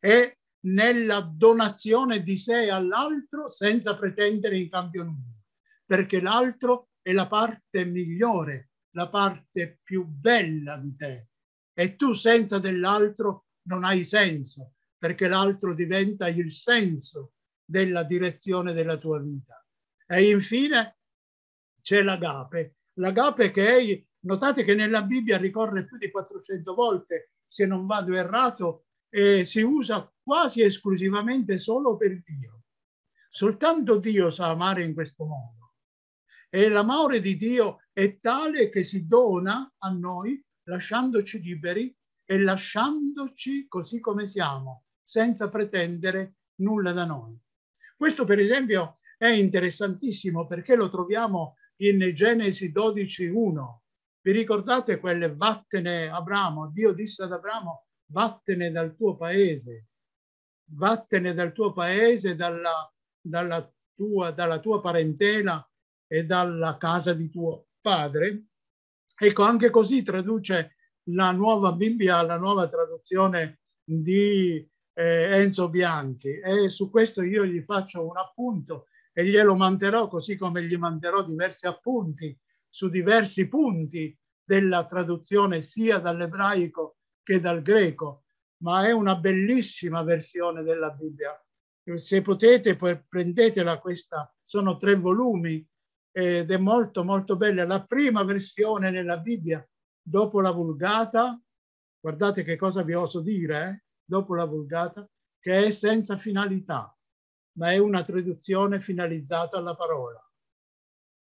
e nella donazione di sé all'altro senza pretendere in cambio nulla, perché l'altro è la parte migliore la parte più bella di te e tu senza dell'altro non hai senso perché l'altro diventa il senso della direzione della tua vita. E infine c'è l'agape, l'agape che è, notate che nella Bibbia ricorre più di 400 volte, se non vado errato, e si usa quasi esclusivamente solo per Dio. Soltanto Dio sa amare in questo modo e l'amore di Dio è tale che si dona a noi lasciandoci liberi e lasciandoci così come siamo, senza pretendere nulla da noi. Questo per esempio è interessantissimo perché lo troviamo in Genesi 12.1. Vi ricordate quelle vattene Abramo? Dio disse ad Abramo vattene dal tuo paese, vattene dal tuo paese, dalla, dalla, tua, dalla tua parentela e dalla casa di tuo padre. Ecco, anche così traduce la nuova Bibbia, la nuova traduzione di eh, Enzo Bianchi e su questo io gli faccio un appunto e glielo manterrò così come gli manterrò diversi appunti su diversi punti della traduzione sia dall'ebraico che dal greco, ma è una bellissima versione della Bibbia. Se potete, prendetela questa, sono tre volumi ed è molto molto bella. La prima versione nella Bibbia dopo la Vulgata, guardate che cosa vi oso dire, eh? dopo la Vulgata, che è senza finalità, ma è una traduzione finalizzata alla parola.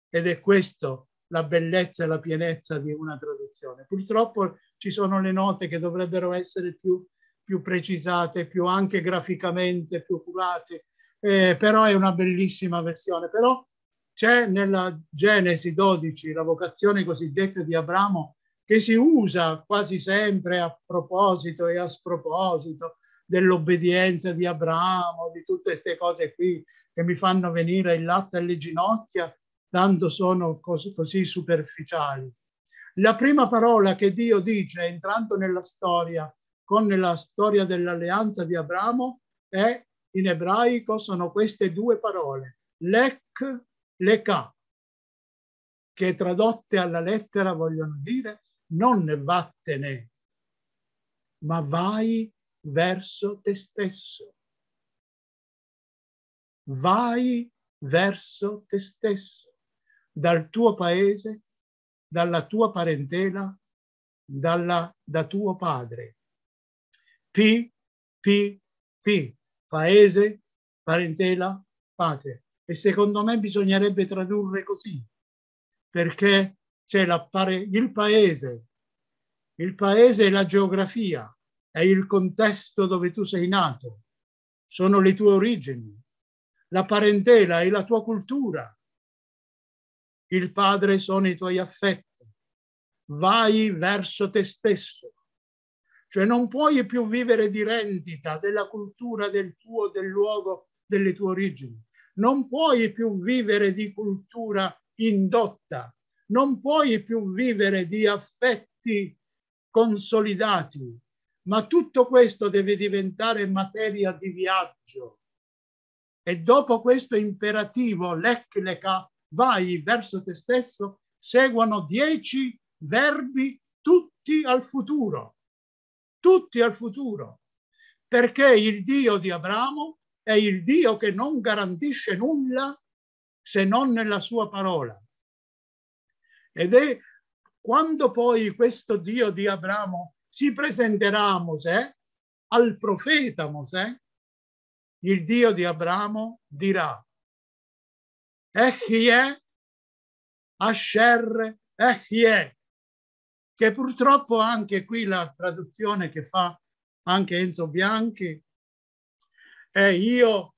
Ed è questo la bellezza e la pienezza di una traduzione. Purtroppo ci sono le note che dovrebbero essere più, più precisate, più anche graficamente, più curate, eh, però è una bellissima versione. Però c'è nella Genesi 12 la vocazione cosiddetta di Abramo che si usa quasi sempre a proposito e a sproposito dell'obbedienza di Abramo, di tutte queste cose qui che mi fanno venire il latte alle ginocchia, tanto sono cos- così superficiali. La prima parola che Dio dice entrando nella storia, con la storia dell'alleanza di Abramo, è in ebraico, sono queste due parole, lek le ca, che tradotte alla lettera vogliono dire non ne vattene, ma vai verso te stesso. Vai verso te stesso, dal tuo paese, dalla tua parentela, dalla, da tuo padre. P, P, P, paese, parentela, patria e secondo me bisognerebbe tradurre così, perché c'è il paese, il paese è la geografia, è il contesto dove tu sei nato, sono le tue origini, la parentela è la tua cultura, il padre sono i tuoi affetti, vai verso te stesso. Cioè non puoi più vivere di rendita della cultura del tuo, del luogo, delle tue origini non puoi più vivere di cultura indotta, non puoi più vivere di affetti consolidati, ma tutto questo deve diventare materia di viaggio. E dopo questo imperativo, l'ecleca, vai verso te stesso, seguono dieci verbi tutti al futuro, tutti al futuro, perché il Dio di Abramo è il Dio che non garantisce nulla se non nella sua parola. Ed è quando poi questo Dio di Abramo si presenterà a Mosè, al profeta Mosè, il Dio di Abramo dirà, Echie, eh, Asher, Echie, eh, che purtroppo anche qui la traduzione che fa anche Enzo Bianchi e io,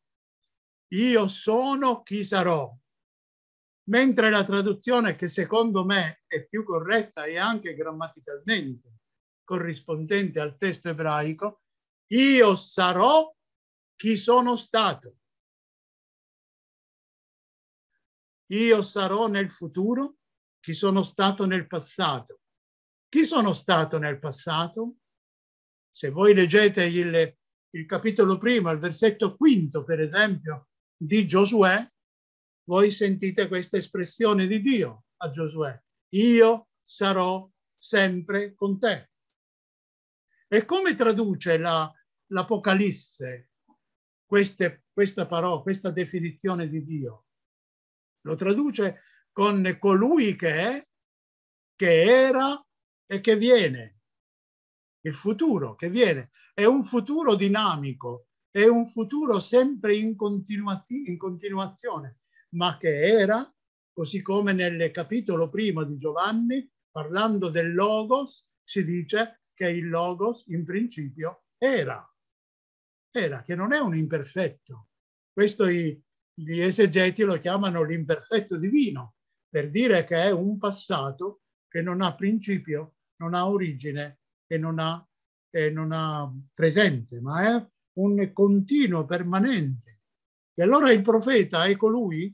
io sono chi sarò. Mentre la traduzione che secondo me è più corretta e anche grammaticalmente corrispondente al testo ebraico, io sarò chi sono stato. Io sarò nel futuro chi sono stato nel passato. Chi sono stato nel passato? Se voi leggete il il capitolo primo, al versetto quinto, per esempio, di Giosuè, voi sentite questa espressione di Dio a Giosuè, io sarò sempre con te. E come traduce la, l'Apocalisse queste, questa parola, questa definizione di Dio? Lo traduce con colui che è, che era e che viene il futuro che viene. È un futuro dinamico, è un futuro sempre in, in continuazione, ma che era, così come nel capitolo primo di Giovanni, parlando del Logos, si dice che il Logos in principio era, era, che non è un imperfetto. Questo i, gli esegeti lo chiamano l'imperfetto divino, per dire che è un passato che non ha principio, non ha origine e non ha, che non ha presente, ma è un continuo, permanente. E allora il profeta è colui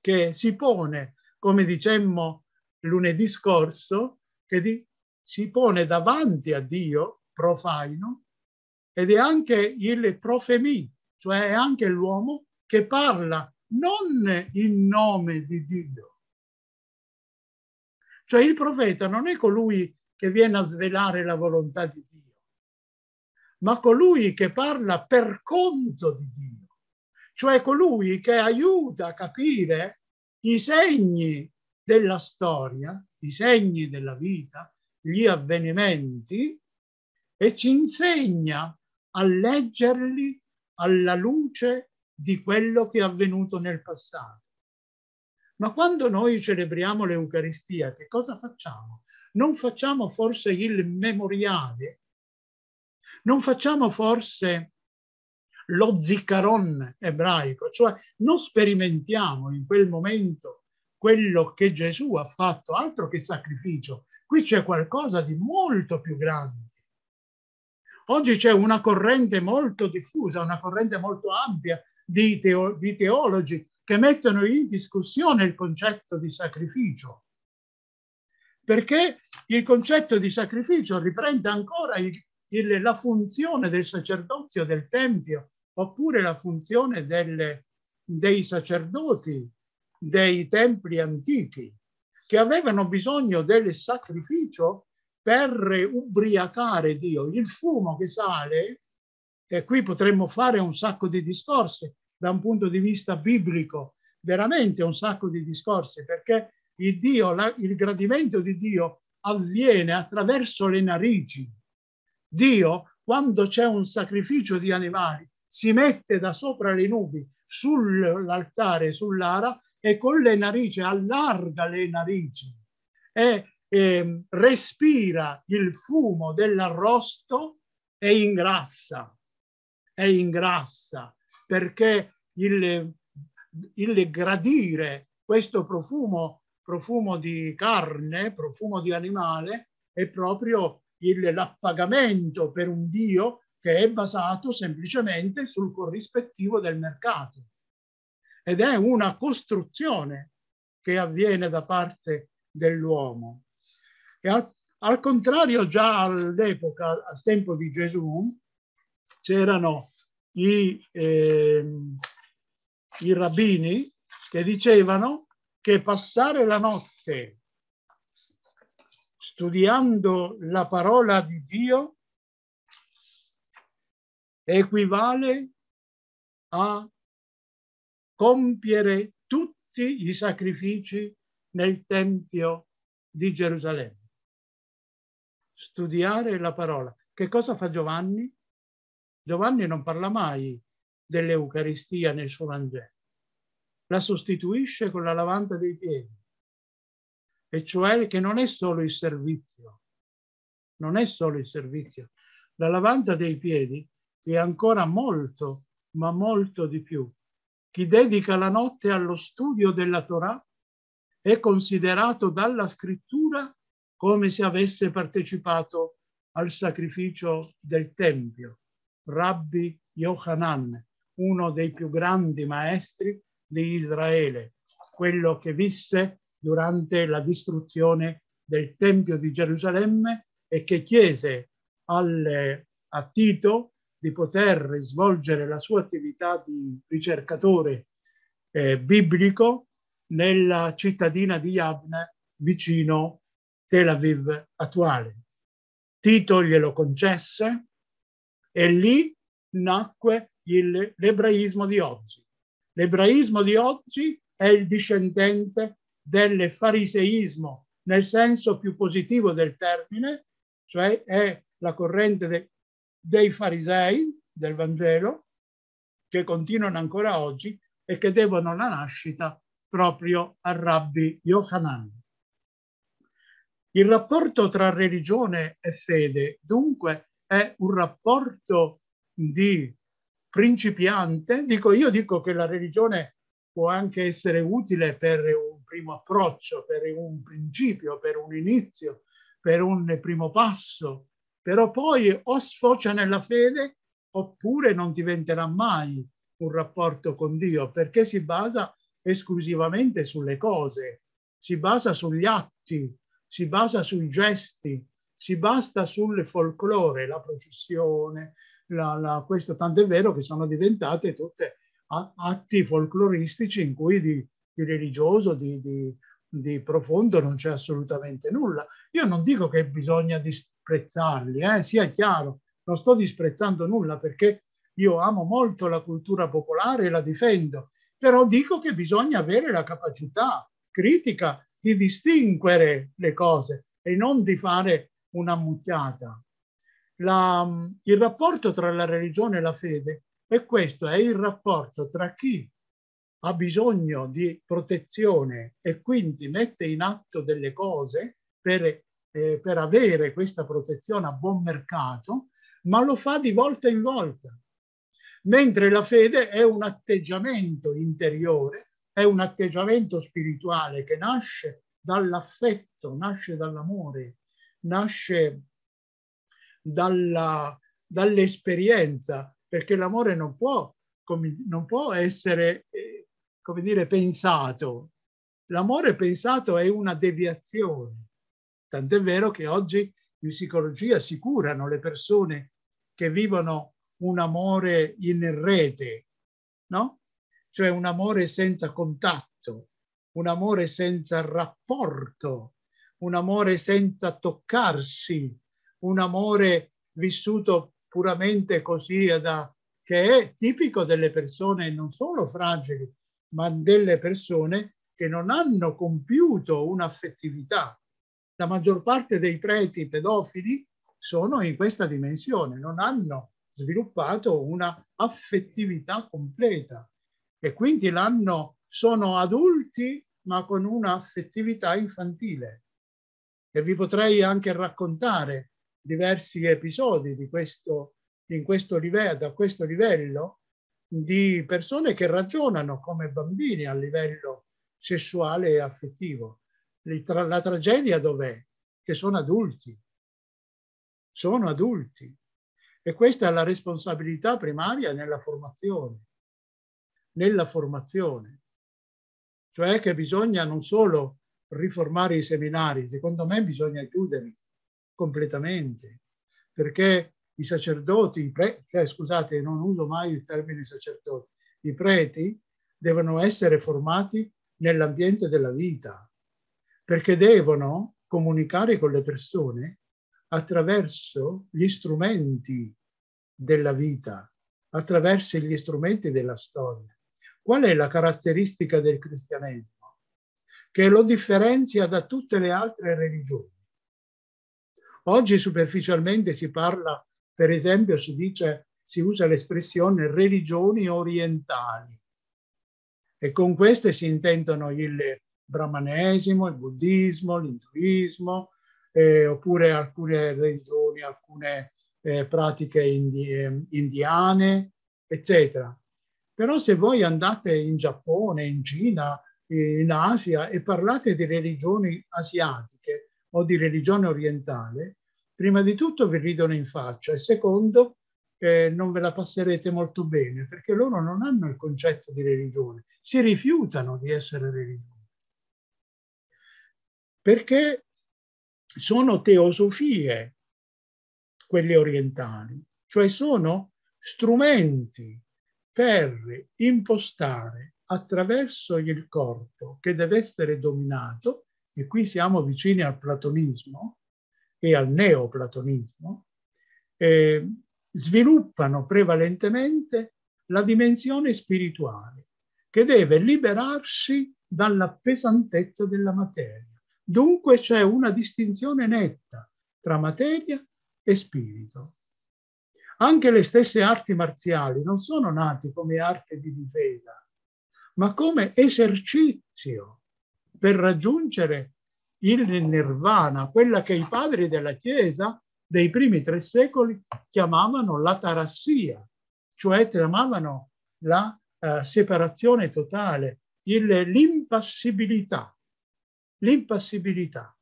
che si pone, come dicemmo lunedì scorso, che di, si pone davanti a Dio, profano, ed è anche il profemi, cioè è anche l'uomo che parla non in nome di Dio. Cioè il profeta non è colui che viene a svelare la volontà di Dio, ma colui che parla per conto di Dio, cioè colui che aiuta a capire i segni della storia, i segni della vita, gli avvenimenti e ci insegna a leggerli alla luce di quello che è avvenuto nel passato. Ma quando noi celebriamo l'Eucaristia, che cosa facciamo? Non facciamo forse il memoriale? Non facciamo forse lo zicaron ebraico, cioè non sperimentiamo in quel momento quello che Gesù ha fatto, altro che sacrificio. Qui c'è qualcosa di molto più grande. Oggi c'è una corrente molto diffusa, una corrente molto ampia di, teo- di teologi che mettono in discussione il concetto di sacrificio perché il concetto di sacrificio riprende ancora il, il, la funzione del sacerdozio del Tempio, oppure la funzione delle, dei sacerdoti dei templi antichi, che avevano bisogno del sacrificio per ubriacare Dio. Il fumo che sale, e qui potremmo fare un sacco di discorsi da un punto di vista biblico, veramente un sacco di discorsi, perché il, Dio, la, il gradimento di Dio avviene attraverso le narici. Dio, quando c'è un sacrificio di animali, si mette da sopra le nubi sull'altare, sull'ara e con le narici allarga le narici e eh, respira il fumo dell'arrosto e ingrassa, e ingrassa perché il, il gradire questo profumo profumo di carne, profumo di animale, è proprio l'appagamento per un Dio che è basato semplicemente sul corrispettivo del mercato. Ed è una costruzione che avviene da parte dell'uomo. E al, al contrario, già all'epoca, al tempo di Gesù, c'erano i, eh, i rabbini che dicevano che passare la notte studiando la parola di Dio equivale a compiere tutti i sacrifici nel Tempio di Gerusalemme. Studiare la parola. Che cosa fa Giovanni? Giovanni non parla mai dell'Eucaristia nel suo Vangelo la sostituisce con la lavanda dei piedi, e cioè che non è solo il servizio, non è solo il servizio. La lavanda dei piedi è ancora molto, ma molto di più. Chi dedica la notte allo studio della Torah è considerato dalla scrittura come se avesse partecipato al sacrificio del Tempio. Rabbi Yohanan, uno dei più grandi maestri di Israele, quello che visse durante la distruzione del Tempio di Gerusalemme e che chiese al, a Tito di poter svolgere la sua attività di ricercatore eh, biblico nella cittadina di Yavne vicino Tel Aviv attuale. Tito glielo concesse e lì nacque l'ebraismo di oggi. L'ebraismo di oggi è il discendente del fariseismo nel senso più positivo del termine, cioè è la corrente de, dei farisei del Vangelo che continuano ancora oggi e che devono la nascita proprio al rabbi Yohanan. Il rapporto tra religione e fede, dunque, è un rapporto di principiante, dico, io dico che la religione può anche essere utile per un primo approccio, per un principio, per un inizio, per un primo passo, però poi o sfocia nella fede oppure non diventerà mai un rapporto con Dio perché si basa esclusivamente sulle cose, si basa sugli atti, si basa sui gesti, si basa sul folklore, la processione, la, la, questo tant'è vero che sono diventate tutte atti folcloristici in cui di, di religioso, di, di, di, profondo non c'è assolutamente nulla. Io non dico che bisogna disprezzarli, eh, sia chiaro, non sto disprezzando nulla perché io amo molto la cultura popolare e la difendo, però dico che bisogna avere la capacità critica di distinguere le cose e non di fare una mucchiata la, il rapporto tra la religione e la fede è questo, è il rapporto tra chi ha bisogno di protezione e quindi mette in atto delle cose per, eh, per avere questa protezione a buon mercato, ma lo fa di volta in volta. Mentre la fede è un atteggiamento interiore, è un atteggiamento spirituale che nasce dall'affetto, nasce dall'amore, nasce dalla, dall'esperienza, perché l'amore non può, come, non può essere, eh, come dire, pensato. L'amore pensato è una deviazione, tant'è vero che oggi in psicologia si curano le persone che vivono un amore in rete, no? Cioè un amore senza contatto, un amore senza rapporto, un amore senza toccarsi, un amore vissuto puramente così da, che è tipico delle persone non solo fragili, ma delle persone che non hanno compiuto un'affettività. La maggior parte dei preti pedofili sono in questa dimensione, non hanno sviluppato una affettività completa e quindi l'hanno, sono adulti ma con un'affettività infantile. E vi potrei anche raccontare diversi episodi di questo, in questo livello, da questo livello di persone che ragionano come bambini a livello sessuale e affettivo. la tragedia dov'è? Che sono adulti. Sono adulti. E questa è la responsabilità primaria nella formazione. Nella formazione. Cioè che bisogna non solo riformare i seminari, secondo me bisogna chiuderli completamente, perché i sacerdoti, i preti, cioè, scusate, non uso mai il termine sacerdoti, i preti devono essere formati nell'ambiente della vita, perché devono comunicare con le persone attraverso gli strumenti della vita, attraverso gli strumenti della storia. Qual è la caratteristica del cristianesimo? Che lo differenzia da tutte le altre religioni. Oggi superficialmente si parla, per esempio, si dice, si usa l'espressione religioni orientali e con queste si intendono il brahmanesimo, il buddismo, l'induismo, eh, oppure alcune religioni, alcune eh, pratiche indie, eh, indiane, eccetera. Però se voi andate in Giappone, in Cina, in Asia e parlate di religioni asiatiche o di religione orientale, prima di tutto vi ridono in faccia e secondo eh, non ve la passerete molto bene perché loro non hanno il concetto di religione, si rifiutano di essere religiosi perché sono teosofie quelle orientali, cioè sono strumenti per impostare attraverso il corpo che deve essere dominato, e qui siamo vicini al platonismo, e al neoplatonismo, eh, sviluppano prevalentemente la dimensione spirituale, che deve liberarsi dalla pesantezza della materia. Dunque c'è una distinzione netta tra materia e spirito. Anche le stesse arti marziali non sono nate come arte di difesa, ma come esercizio per raggiungere il nirvana, quella che i padri della Chiesa dei primi tre secoli chiamavano la tarassia, cioè chiamavano la uh, separazione totale, l'impassibilità, l'impassibilità.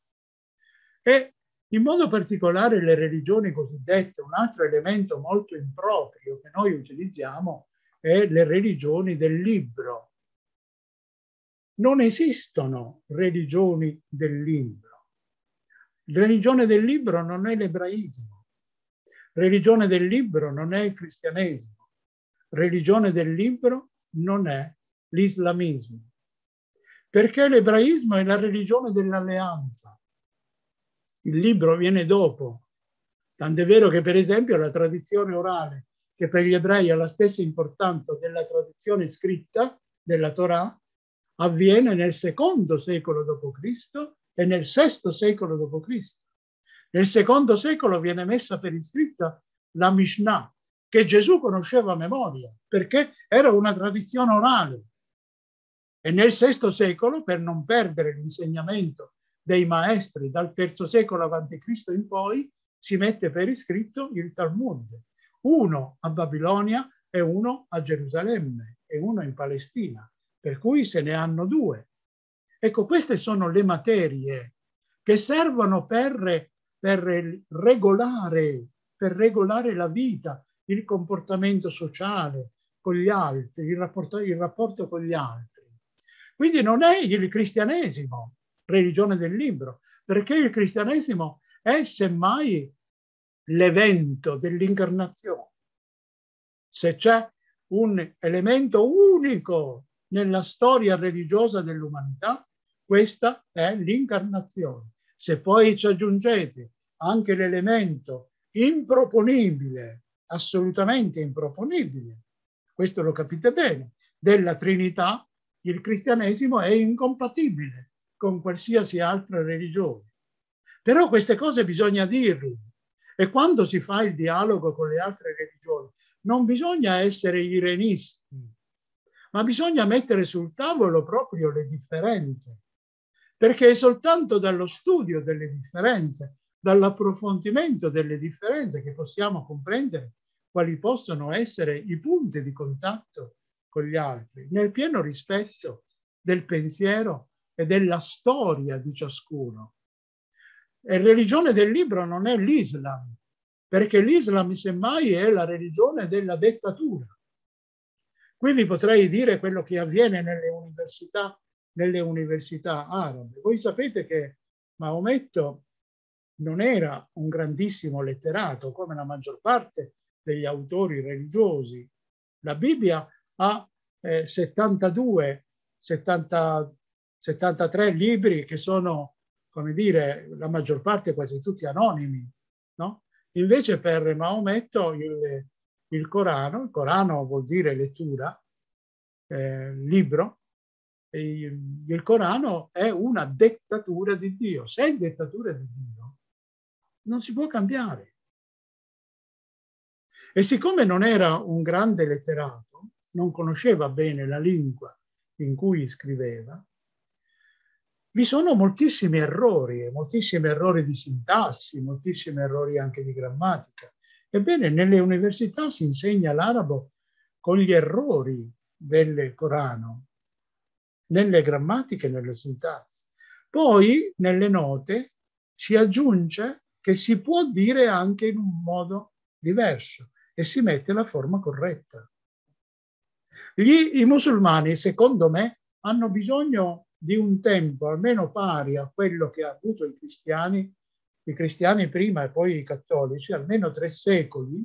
E in modo particolare le religioni cosiddette, un altro elemento molto improprio che noi utilizziamo è le religioni del libro, non esistono religioni del libro. Religione del libro non è l'ebraismo. Religione del libro non è il cristianesimo. Religione del libro non è l'islamismo. Perché l'ebraismo è la religione dell'alleanza. Il libro viene dopo. Tant'è vero che, per esempio, la tradizione orale, che per gli ebrei ha la stessa importanza della tradizione scritta, della Torah, avviene nel secondo secolo d.C. e nel sesto secolo d.C. Nel secondo secolo viene messa per iscritta la Mishnah, che Gesù conosceva a memoria, perché era una tradizione orale. E nel sesto secolo, per non perdere l'insegnamento dei maestri dal terzo secolo a.C. in poi, si mette per iscritto il Talmud, uno a Babilonia e uno a Gerusalemme e uno in Palestina per cui se ne hanno due. Ecco, queste sono le materie che servono per, per regolare, per regolare la vita, il comportamento sociale con gli altri, il rapporto, il rapporto con gli altri. Quindi non è il cristianesimo religione del libro, perché il cristianesimo è semmai l'evento dell'incarnazione. Se c'è un elemento unico nella storia religiosa dell'umanità, questa è l'incarnazione. Se poi ci aggiungete anche l'elemento improponibile, assolutamente improponibile, questo lo capite bene, della Trinità, il cristianesimo è incompatibile con qualsiasi altra religione. Però queste cose bisogna dirle. E quando si fa il dialogo con le altre religioni, non bisogna essere irenisti, ma bisogna mettere sul tavolo proprio le differenze, perché è soltanto dallo studio delle differenze, dall'approfondimento delle differenze che possiamo comprendere quali possono essere i punti di contatto con gli altri, nel pieno rispetto del pensiero e della storia di ciascuno. E religione del libro non è l'Islam, perché l'Islam semmai è la religione della dettatura Qui vi potrei dire quello che avviene nelle università, nelle università arabe. Voi sapete che Maometto non era un grandissimo letterato come la maggior parte degli autori religiosi. La Bibbia ha eh, 72, 70, 73 libri che sono, come dire, la maggior parte quasi tutti anonimi. No? Invece per Maometto il, il Corano, il Corano vuol dire lettura, eh, libro, il Corano è una dettatura di Dio. Se è dettatura di Dio, non si può cambiare. E siccome non era un grande letterato, non conosceva bene la lingua in cui scriveva, vi sono moltissimi errori, moltissimi errori di sintassi, moltissimi errori anche di grammatica. Ebbene, nelle università si insegna l'arabo con gli errori del Corano, nelle grammatiche, nelle sintassi. Poi, nelle note, si aggiunge che si può dire anche in un modo diverso e si mette la forma corretta. Gli, I musulmani, secondo me, hanno bisogno di un tempo almeno pari a quello che ha avuto i cristiani i cristiani prima e poi i cattolici, almeno tre secoli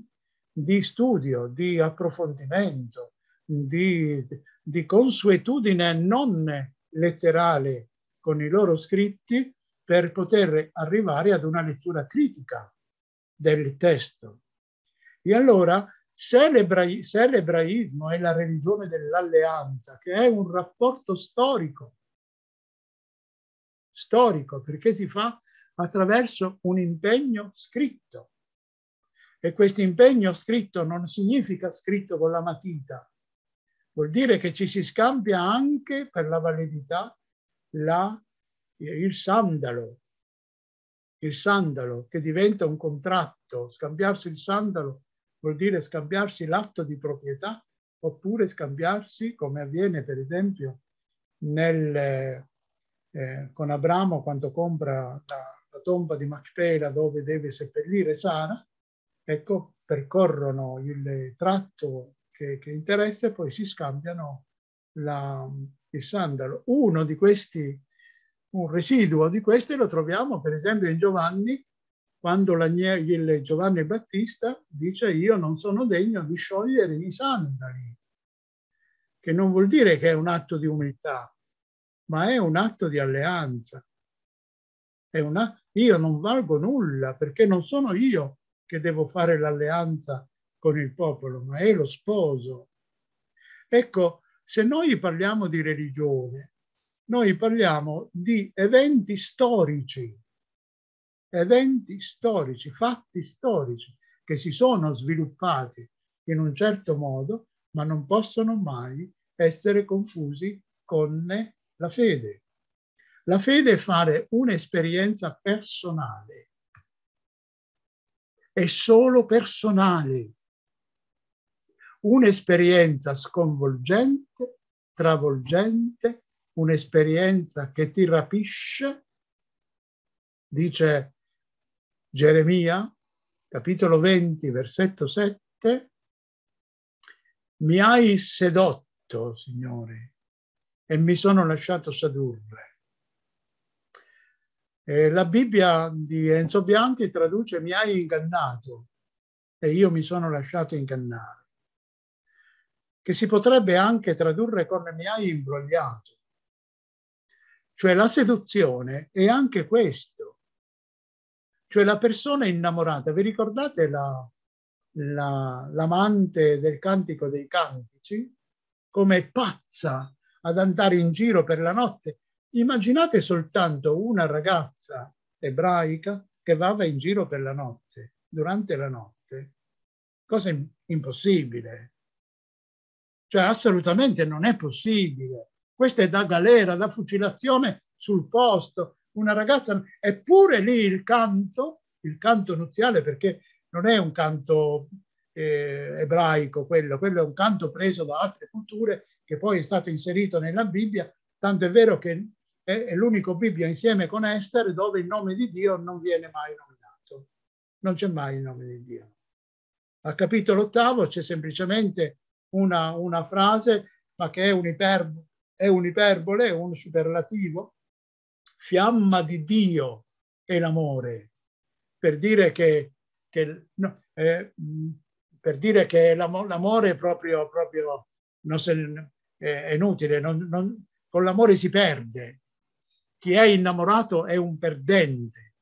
di studio, di approfondimento, di, di consuetudine non letterale con i loro scritti per poter arrivare ad una lettura critica del testo. E allora, se, l'ebraismo è la religione dell'alleanza, che è un rapporto storico, storico, perché si fa attraverso un impegno scritto. E questo impegno scritto non significa scritto con la matita, vuol dire che ci si scambia anche per la validità la, il sandalo, il sandalo che diventa un contratto. Scambiarsi il sandalo vuol dire scambiarsi l'atto di proprietà oppure scambiarsi, come avviene per esempio nel, eh, con Abramo quando compra la, la tomba di Macpela dove deve seppellire Sara, ecco, percorrono il tratto che, che interessa e poi si scambiano la, il sandalo. Uno di questi, un residuo di questi lo troviamo per esempio in Giovanni, quando il Giovanni Battista dice io non sono degno di sciogliere i sandali, che non vuol dire che è un atto di umiltà, ma è un atto di alleanza è una, io non valgo nulla perché non sono io che devo fare l'alleanza con il popolo, ma è lo sposo. Ecco, se noi parliamo di religione, noi parliamo di eventi storici, eventi storici, fatti storici che si sono sviluppati in un certo modo, ma non possono mai essere confusi con la fede. La fede è fare un'esperienza personale. È solo personale. Un'esperienza sconvolgente, travolgente, un'esperienza che ti rapisce, dice Geremia, capitolo 20, versetto 7, mi hai sedotto, Signore, e mi sono lasciato sedurre. Eh, la Bibbia di Enzo Bianchi traduce mi hai ingannato e io mi sono lasciato ingannare, che si potrebbe anche tradurre come mi hai imbrogliato. Cioè la seduzione è anche questo, cioè la persona innamorata. Vi ricordate la, la, l'amante del cantico dei cantici? Come pazza ad andare in giro per la notte Immaginate soltanto una ragazza ebraica che vada in giro per la notte, durante la notte, cosa impossibile. Cioè assolutamente non è possibile. Questa è da galera, da fucilazione sul posto. Una ragazza, eppure lì il canto, il canto nuziale, perché non è un canto eh, ebraico quello, quello è un canto preso da altre culture che poi è stato inserito nella Bibbia, tanto è vero che è, l'unico Bibbia insieme con Esther dove il nome di Dio non viene mai nominato, non c'è mai il nome di Dio. Al capitolo ottavo c'è semplicemente una, una frase, ma che è, un'iperbo, è un'iperbole, è un superlativo, fiamma di Dio e l'amore, per dire che, che no, eh, mm, per dire che l'amore è proprio, proprio non se, eh, è inutile, non, non, con l'amore si perde, chi è innamorato è un perdente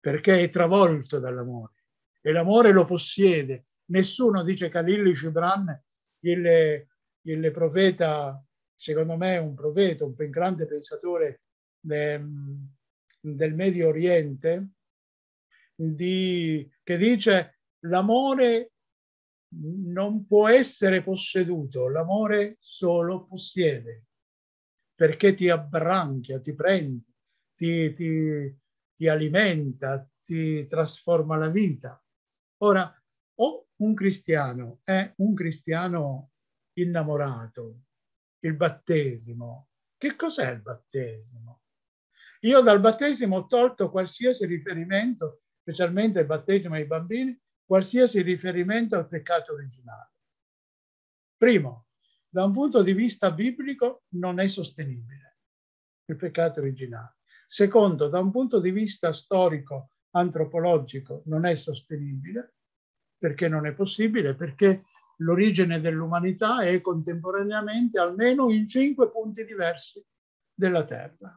perché è travolto dall'amore e l'amore lo possiede. Nessuno dice Khalil Gibran, il, il profeta, secondo me un profeta, un grande pensatore ehm, del Medio Oriente, di, che dice l'amore non può essere posseduto, l'amore solo possiede perché ti abbranchia, ti prende, ti, ti, ti alimenta, ti trasforma la vita. Ora, o un cristiano è un cristiano innamorato, il battesimo. Che cos'è il battesimo? Io dal battesimo ho tolto qualsiasi riferimento, specialmente il battesimo ai bambini, qualsiasi riferimento al peccato originale. Primo, da un punto di vista biblico non è sostenibile, il peccato originale. Secondo, da un punto di vista storico, antropologico, non è sostenibile, perché non è possibile, perché l'origine dell'umanità è contemporaneamente almeno in cinque punti diversi della Terra.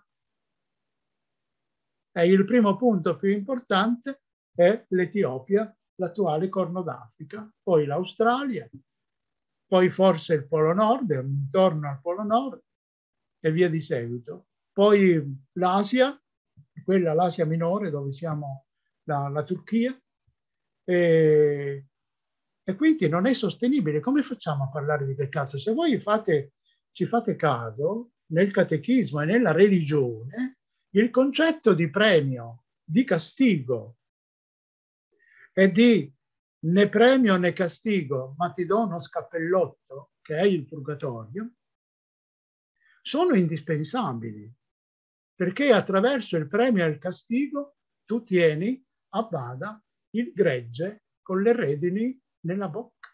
E il primo punto più importante è l'Etiopia, l'attuale Corno d'Africa, poi l'Australia, poi forse il Polo Nord, intorno al Polo Nord e via di seguito. Poi l'Asia, quella l'Asia minore dove siamo la, la Turchia, e, e, quindi non è sostenibile. Come facciamo a parlare di peccato? Se voi fate, ci fate caso, nel catechismo e nella religione, il concetto di premio, di castigo e di né premio né castigo, ma ti do uno scappellotto, che è il purgatorio, sono indispensabili, perché attraverso il premio e il castigo tu tieni a bada il gregge con le redini nella bocca.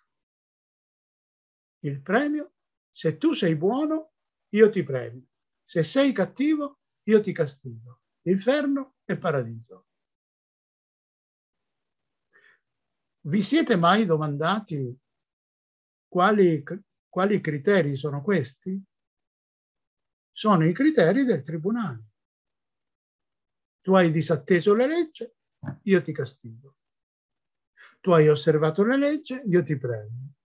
Il premio, se tu sei buono, io ti premio, se sei cattivo, io ti castigo. Inferno e paradiso. Vi siete mai domandati quali, quali criteri sono questi? Sono i criteri del tribunale. Tu hai disatteso la legge, io ti castigo. Tu hai osservato la legge, io ti premio.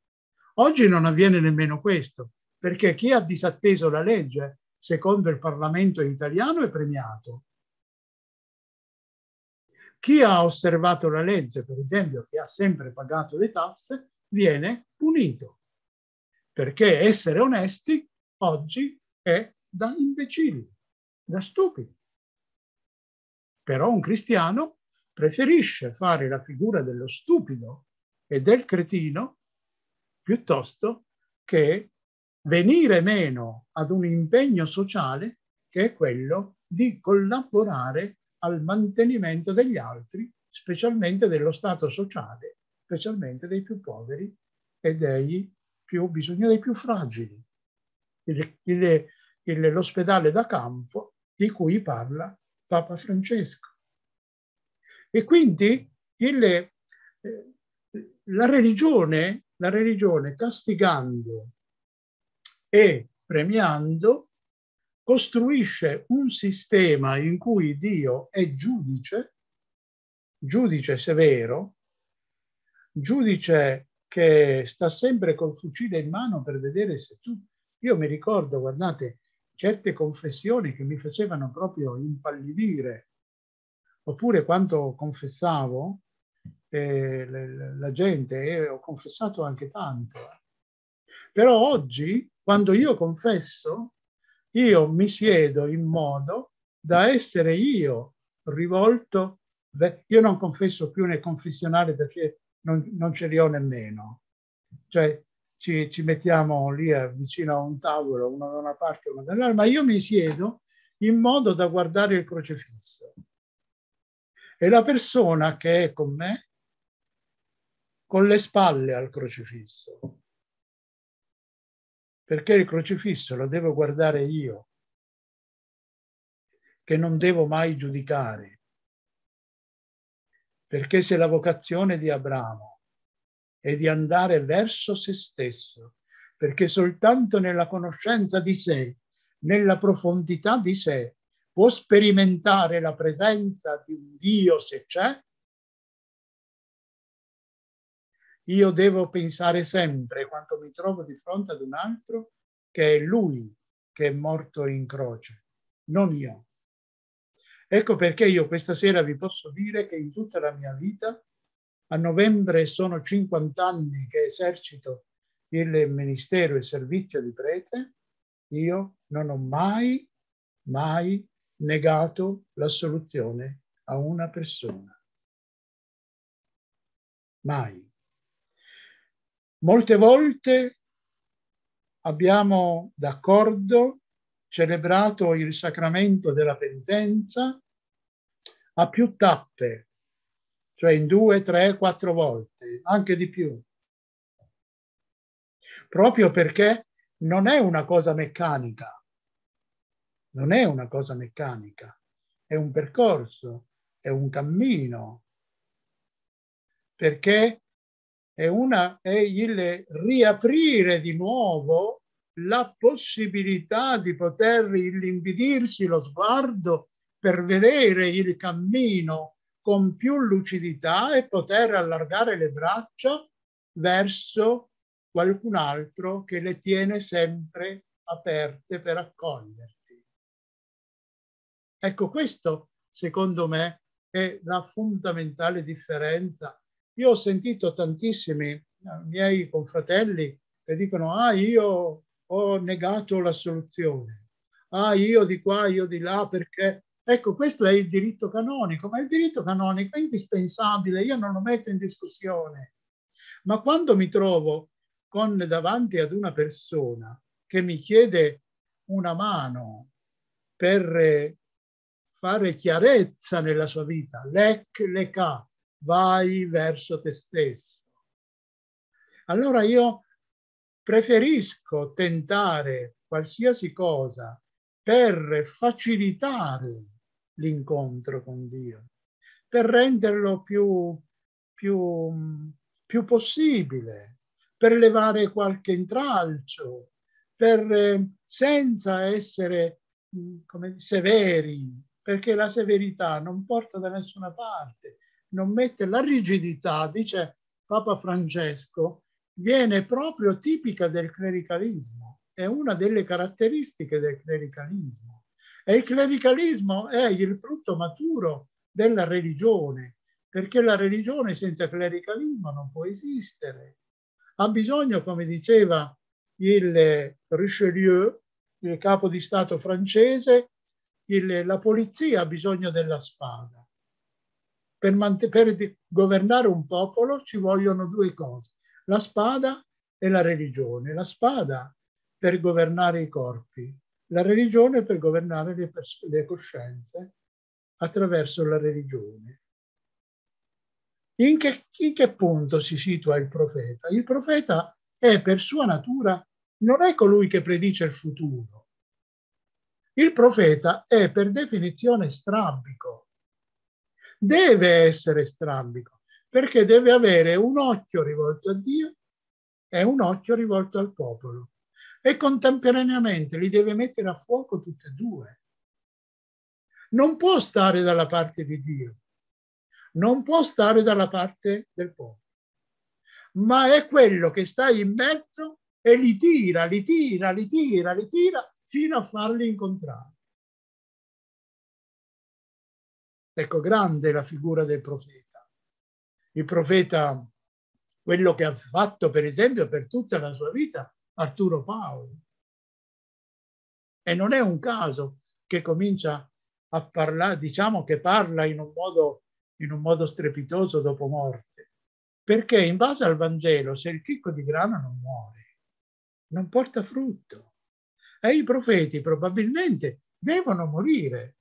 Oggi non avviene nemmeno questo, perché chi ha disatteso la legge, secondo il Parlamento italiano, è premiato. Chi ha osservato la legge, per esempio, che ha sempre pagato le tasse, viene punito, perché essere onesti oggi è da imbecilli, da stupidi. Però un cristiano preferisce fare la figura dello stupido e del cretino piuttosto che venire meno ad un impegno sociale che è quello di collaborare al mantenimento degli altri, specialmente dello stato sociale, specialmente dei più poveri e dei più bisogno dei più fragili. l'ospedale da campo di cui parla Papa Francesco. E quindi il, eh, la, religione, la religione castigando e premiando costruisce un sistema in cui Dio è giudice, giudice severo, giudice che sta sempre col fucile in mano per vedere se tu... Io mi ricordo, guardate, certe confessioni che mi facevano proprio impallidire, oppure quando confessavo, eh, la gente, eh, ho confessato anche tanto. Eh. Però oggi, quando io confesso, io mi siedo in modo da essere io rivolto, io non confesso più nel confessionale perché non, non ce li ho nemmeno, cioè ci, ci, mettiamo lì eh, vicino a un tavolo, uno da una parte e uno dall'altra, ma io mi siedo in modo da guardare il crocifisso. E la persona che è con me, con le spalle al crocifisso, perché il crocifisso lo devo guardare io, che non devo mai giudicare, perché se la vocazione di Abramo è di andare verso se stesso, perché soltanto nella conoscenza di sé, nella profondità di sé, può sperimentare la presenza di un Dio se c'è, Io devo pensare sempre, quando mi trovo di fronte ad un altro, che è lui che è morto in croce, non io. Ecco perché io questa sera vi posso dire che in tutta la mia vita, a novembre sono 50 anni che esercito il ministero e il servizio di prete, io non ho mai, mai negato l'assoluzione a una persona. Mai. Molte volte abbiamo d'accordo celebrato il sacramento della penitenza a più tappe, cioè in due, tre, quattro volte, anche di più. Proprio perché non è una cosa meccanica, non è una cosa meccanica, è un percorso, è un cammino, perché e una, è il riaprire di nuovo la possibilità di poter illimpidirsi lo sguardo per vedere il cammino con più lucidità e poter allargare le braccia verso qualcun altro che le tiene sempre aperte per accoglierti. Ecco, questo secondo me è la fondamentale differenza io ho sentito tantissimi eh, miei confratelli che dicono, ah, io ho negato la soluzione, ah, io di qua, io di là, perché... Ecco, questo è il diritto canonico, ma il diritto canonico è indispensabile, io non lo metto in discussione. Ma quando mi trovo con, davanti ad una persona che mi chiede una mano per eh, fare chiarezza nella sua vita, lec, leca, vai verso te stesso. Allora io preferisco tentare qualsiasi cosa per facilitare l'incontro con Dio, per renderlo più, più, più possibile, per levare qualche intralcio, per, eh, senza essere mm, come, severi, perché la severità non porta da nessuna parte, non mette la rigidità, dice Papa Francesco, viene proprio tipica del clericalismo, è una delle caratteristiche del clericalismo. E il clericalismo è il frutto maturo della religione, perché la religione senza clericalismo non può esistere. Ha bisogno, come diceva il Richelieu, il capo di Stato francese, il, la polizia ha bisogno della spada per, per governare un popolo ci vogliono due cose, la spada e la religione. La spada per governare i corpi, la religione per governare le, le coscienze attraverso la religione. In che, in che, punto si situa il profeta? Il profeta è per sua natura, non è colui che predice il futuro. Il profeta è per definizione strabico, deve essere strambico, perché deve avere un occhio rivolto a Dio e un occhio rivolto al popolo. E contemporaneamente li deve mettere a fuoco tutti e due. Non può stare dalla parte di Dio, non può stare dalla parte del popolo, ma è quello che sta in mezzo e li tira, li tira, li tira, li tira fino a farli incontrare. Ecco, grande la figura del profeta. Il profeta, quello che ha fatto per esempio per tutta la sua vita Arturo Paolo. E non è un caso che comincia a parlare, diciamo che parla in un modo, in un modo strepitoso dopo morte. Perché in base al Vangelo, se il chicco di grano non muore, non porta frutto. E i profeti probabilmente devono morire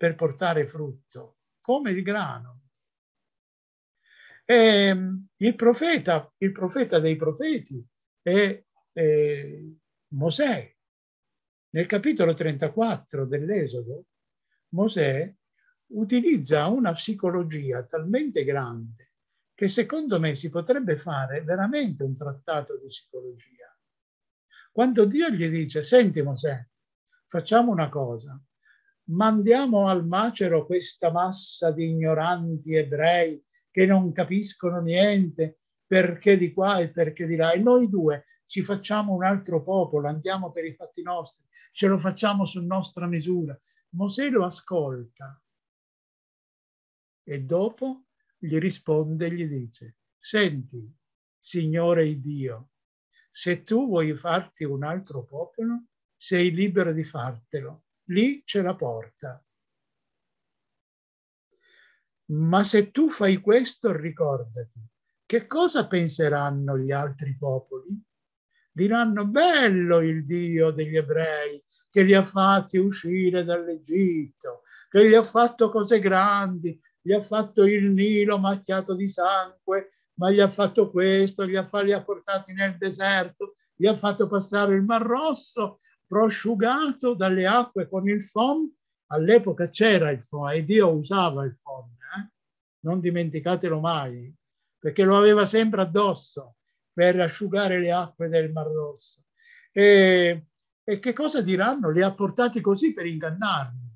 per portare frutto, come il grano. E ehm, il profeta, il profeta dei profeti è, è Mosè. Nel capitolo 34 dell'Esodo, Mosè utilizza una psicologia talmente grande che secondo me si potrebbe fare veramente un trattato di psicologia. Quando Dio gli dice, senti Mosè, facciamo una cosa, mandiamo al macero questa massa di ignoranti ebrei che non capiscono niente perché di qua e perché di là. E noi due ci facciamo un altro popolo, andiamo per i fatti nostri, ce lo facciamo su nostra misura. Mosè lo ascolta e dopo gli risponde e gli dice, senti, Signore Dio, se tu vuoi farti un altro popolo, sei libero di fartelo, lì c'è la porta. Ma se tu fai questo, ricordati, che cosa penseranno gli altri popoli? Diranno bello il Dio degli ebrei che li ha fatti uscire dall'Egitto, che gli ha fatto cose grandi, gli ha fatto il Nilo macchiato di sangue, ma gli ha fatto questo, gli ha, li ha portati nel deserto, gli ha fatto passare il Mar Rosso prosciugato dalle acque con il foam. All'epoca c'era il foam e Dio usava il foam, eh? non dimenticatelo mai, perché lo aveva sempre addosso per asciugare le acque del Mar Rosso. E, e che cosa diranno? Li ha portati così per ingannarli,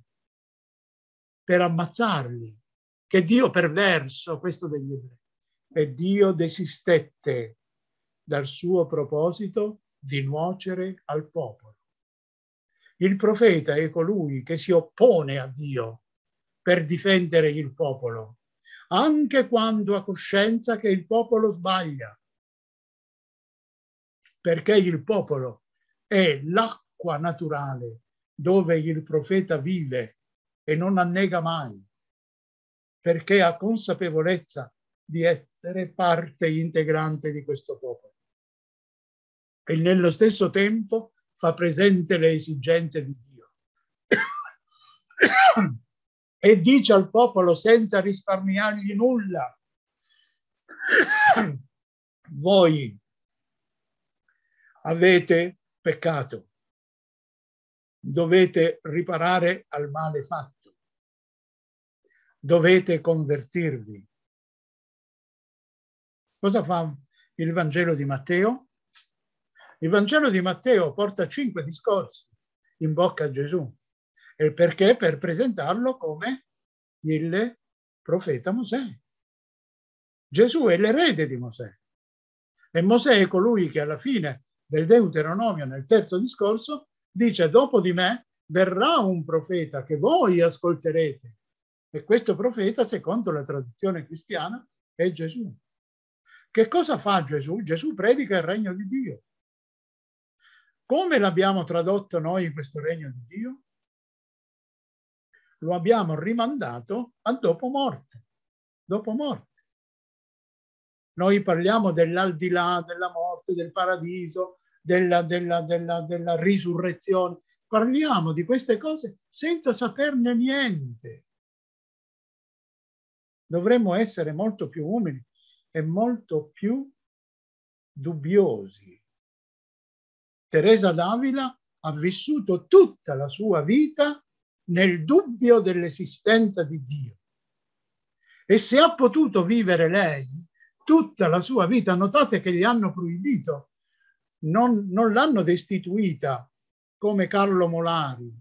per ammazzarli. Che Dio perverso, questo degli ebrei. E Dio desistette dal suo proposito di nuocere al popolo. Il profeta è colui che si oppone a Dio per difendere il popolo, anche quando ha coscienza che il popolo sbaglia, perché il popolo è l'acqua naturale dove il profeta vive e non annega mai, perché ha consapevolezza di essere parte integrante di questo popolo. E nello stesso tempo fa presente le esigenze di Dio. e dice al popolo senza risparmiargli nulla, voi avete peccato, dovete riparare al male fatto, dovete convertirvi. Cosa fa il Vangelo di Matteo? Il Vangelo di Matteo porta cinque discorsi in bocca a Gesù. E perché? Per presentarlo come il profeta Mosè. Gesù è l'erede di Mosè. E Mosè è colui che alla fine del Deuteronomio, nel terzo discorso, dice dopo di me verrà un profeta che voi ascolterete. E questo profeta, secondo la tradizione cristiana, è Gesù. Che cosa fa Gesù? Gesù predica il regno di Dio. Come l'abbiamo tradotto noi in questo regno di Dio? Lo abbiamo rimandato a dopo morte, dopo morte. Noi parliamo dell'aldilà, della morte, del paradiso, della, della, della, della risurrezione. Parliamo di queste cose senza saperne niente. Dovremmo essere molto più umili e molto più dubbiosi Teresa d'Avila ha vissuto tutta la sua vita nel dubbio dell'esistenza di Dio. E se ha potuto vivere lei tutta la sua vita, notate che gli hanno proibito, non, non l'hanno destituita come Carlo Molari,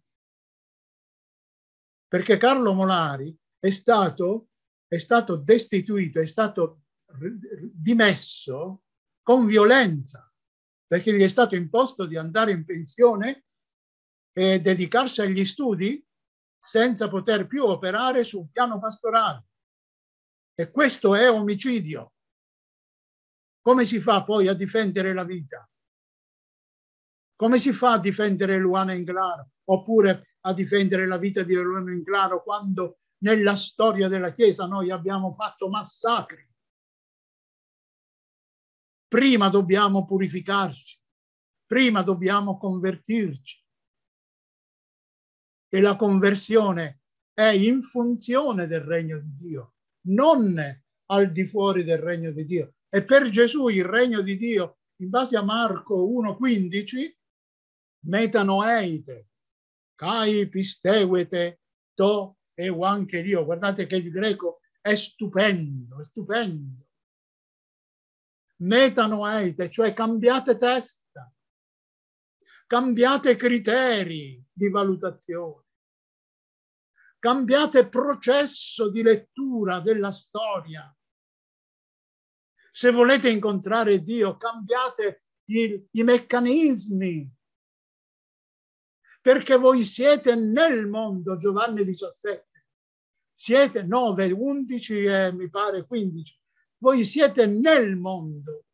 perché Carlo Molari è stato, è stato destituito, è stato dimesso con violenza perché gli è stato imposto di andare in pensione e dedicarsi agli studi senza poter più operare sul piano pastorale. E questo è omicidio. Come si fa poi a difendere la vita? Come si fa a difendere Luana Inglaro oppure a difendere la vita di Luana Inglaro quando nella storia della Chiesa noi abbiamo fatto massacri? prima dobbiamo purificarci, prima dobbiamo convertirci. E la conversione è in funzione del regno di Dio, non al di fuori del regno di Dio. E per Gesù il regno di Dio, in base a Marco 1,15, metanoeite, kai pisteuete, to e anche Dio. Guardate che il greco è stupendo, è stupendo metanoete, cioè cambiate testa, cambiate criteri di valutazione, cambiate processo di lettura della storia. Se volete incontrare Dio, cambiate il, i meccanismi, perché voi siete nel mondo, Giovanni 17. Siete 9, 11 e mi pare 15 voi siete nel mondo,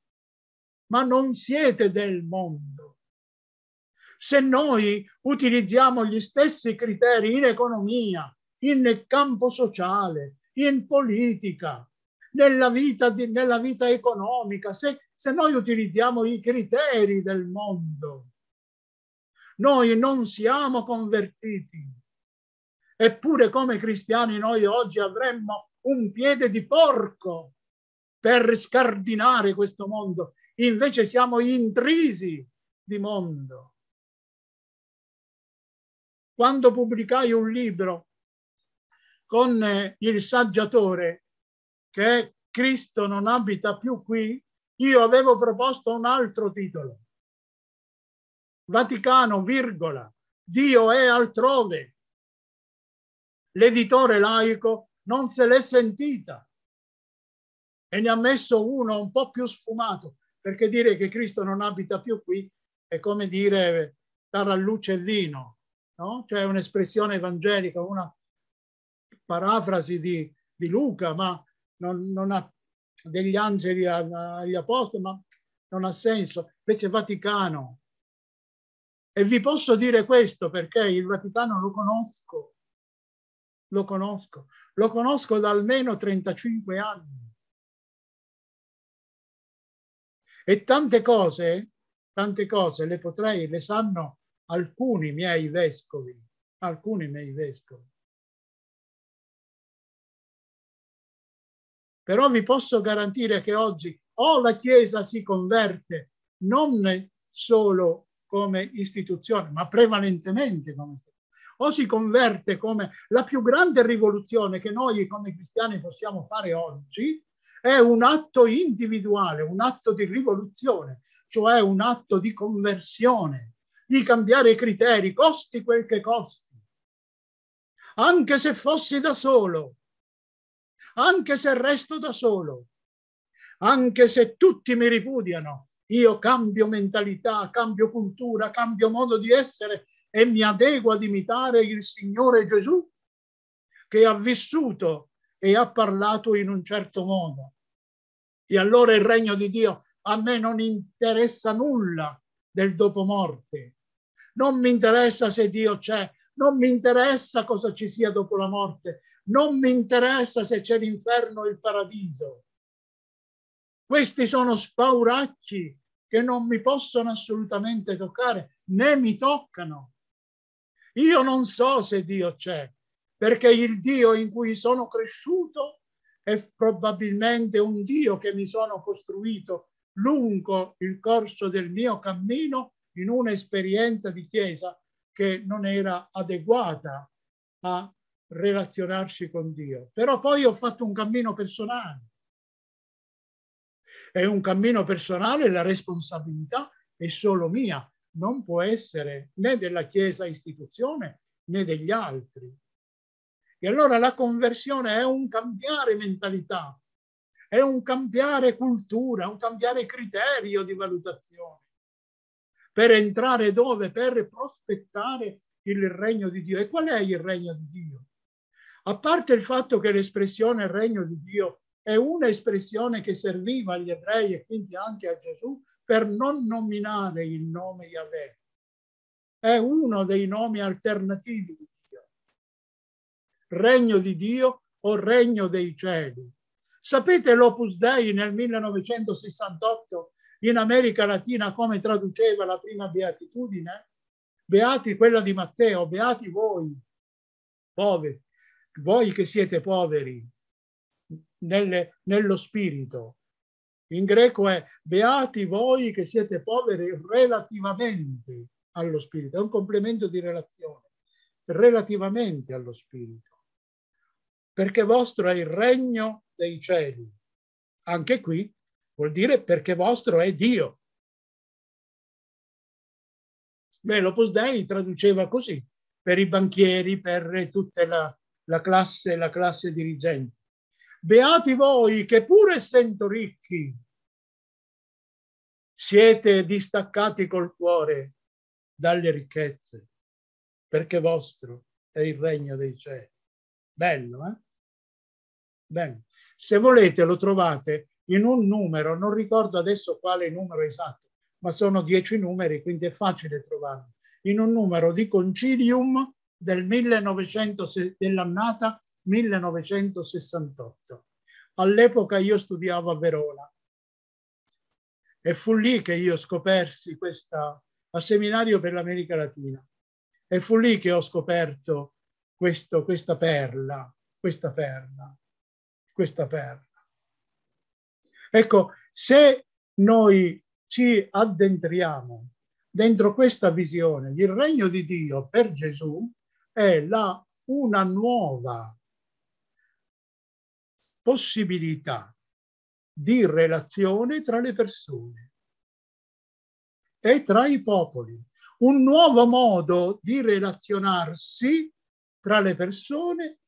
ma non siete del mondo. Se noi utilizziamo gli stessi criteri in economia, in campo sociale, in politica, nella vita, di, nella vita economica, se, se noi utilizziamo i criteri del mondo, noi non siamo convertiti. Eppure come cristiani noi oggi avremmo un piede di porco per scardinare questo mondo, invece siamo intrisi di mondo. Quando pubblicai un libro con eh, il saggiatore che Cristo non abita più qui, io avevo proposto un altro titolo. Vaticano, virgola, Dio è altrove. L'editore laico non se l'è sentita e ne ha messo uno un po' più sfumato, perché dire che Cristo non abita più qui è come dire dare all'uccellino, no? cioè un'espressione evangelica, una parafrasi di, di Luca, ma non, non, ha degli angeli agli apostoli, ma non ha senso. Invece Vaticano. E vi posso dire questo perché il Vaticano lo conosco, lo conosco, lo conosco da almeno 35 anni E tante cose, tante cose le potrei, le sanno alcuni miei vescovi, alcuni miei vescovi. Però vi posso garantire che oggi o la Chiesa si converte non solo come istituzione, ma prevalentemente come istituzione o si converte come la più grande rivoluzione che noi come cristiani possiamo fare oggi, è un atto individuale, un atto di rivoluzione, cioè un atto di conversione, di cambiare i criteri, costi quel che costi. Anche se fossi da solo, anche se resto da solo, anche se tutti mi ripudiano, io cambio mentalità, cambio cultura, cambio modo di essere e mi adeguo ad imitare il Signore Gesù che ha vissuto e ha parlato in un certo modo. E allora il regno di Dio a me non interessa nulla del dopomorte. Non mi interessa se Dio c'è, non mi interessa cosa ci sia dopo la morte, non mi interessa se c'è l'inferno o il paradiso. Questi sono spauracci che non mi possono assolutamente toccare, né mi toccano. Io non so se Dio c'è, perché il Dio in cui sono cresciuto è probabilmente un Dio che mi sono costruito lungo il corso del mio cammino in un'esperienza di Chiesa che non era adeguata a relazionarsi con Dio. Però poi ho fatto un cammino personale. È un cammino personale la responsabilità è solo mia, non può essere né della Chiesa istituzione né degli altri. E allora la conversione è un cambiare mentalità, è un cambiare cultura, un cambiare criterio di valutazione per entrare dove? Per prospettare il regno di Dio. E qual è il regno di Dio? A parte il fatto che l'espressione regno di Dio è un'espressione che serviva agli ebrei e quindi anche a Gesù per non nominare il nome Yahweh. È uno dei nomi alternativi di regno di Dio o regno dei cieli. Sapete l'Opus Dei nel 1968 in America Latina come traduceva la prima beatitudine? Beati quella di Matteo, beati voi, poveri, voi che siete poveri nelle, nello spirito. In greco è beati voi che siete poveri relativamente allo spirito, è un complemento di relazione, relativamente allo spirito perché vostro è il regno dei cieli. Anche qui vuol dire perché vostro è Dio. Beh, l'Opus Dei traduceva così per i banchieri, per tutta la, la, classe, la classe dirigente. Beati voi che pur essendo ricchi siete distaccati col cuore dalle ricchezze, perché vostro è il regno dei cieli. Bello, eh? Bene. Se volete lo trovate in un numero, non ricordo adesso quale numero esatto, ma sono dieci numeri, quindi è facile trovarlo, in un numero di Concilium del 1900, dell'annata 1968. All'epoca io studiavo a Verona e fu lì che io scopersi questa, a seminario per l'America Latina, e fu lì che ho scoperto questo, questa perla, questa perla questa perla. Ecco, se noi ci addentriamo dentro questa visione, il regno di Dio per Gesù è la, una nuova possibilità di relazione tra le persone e tra i popoli, un nuovo modo di relazionarsi tra le persone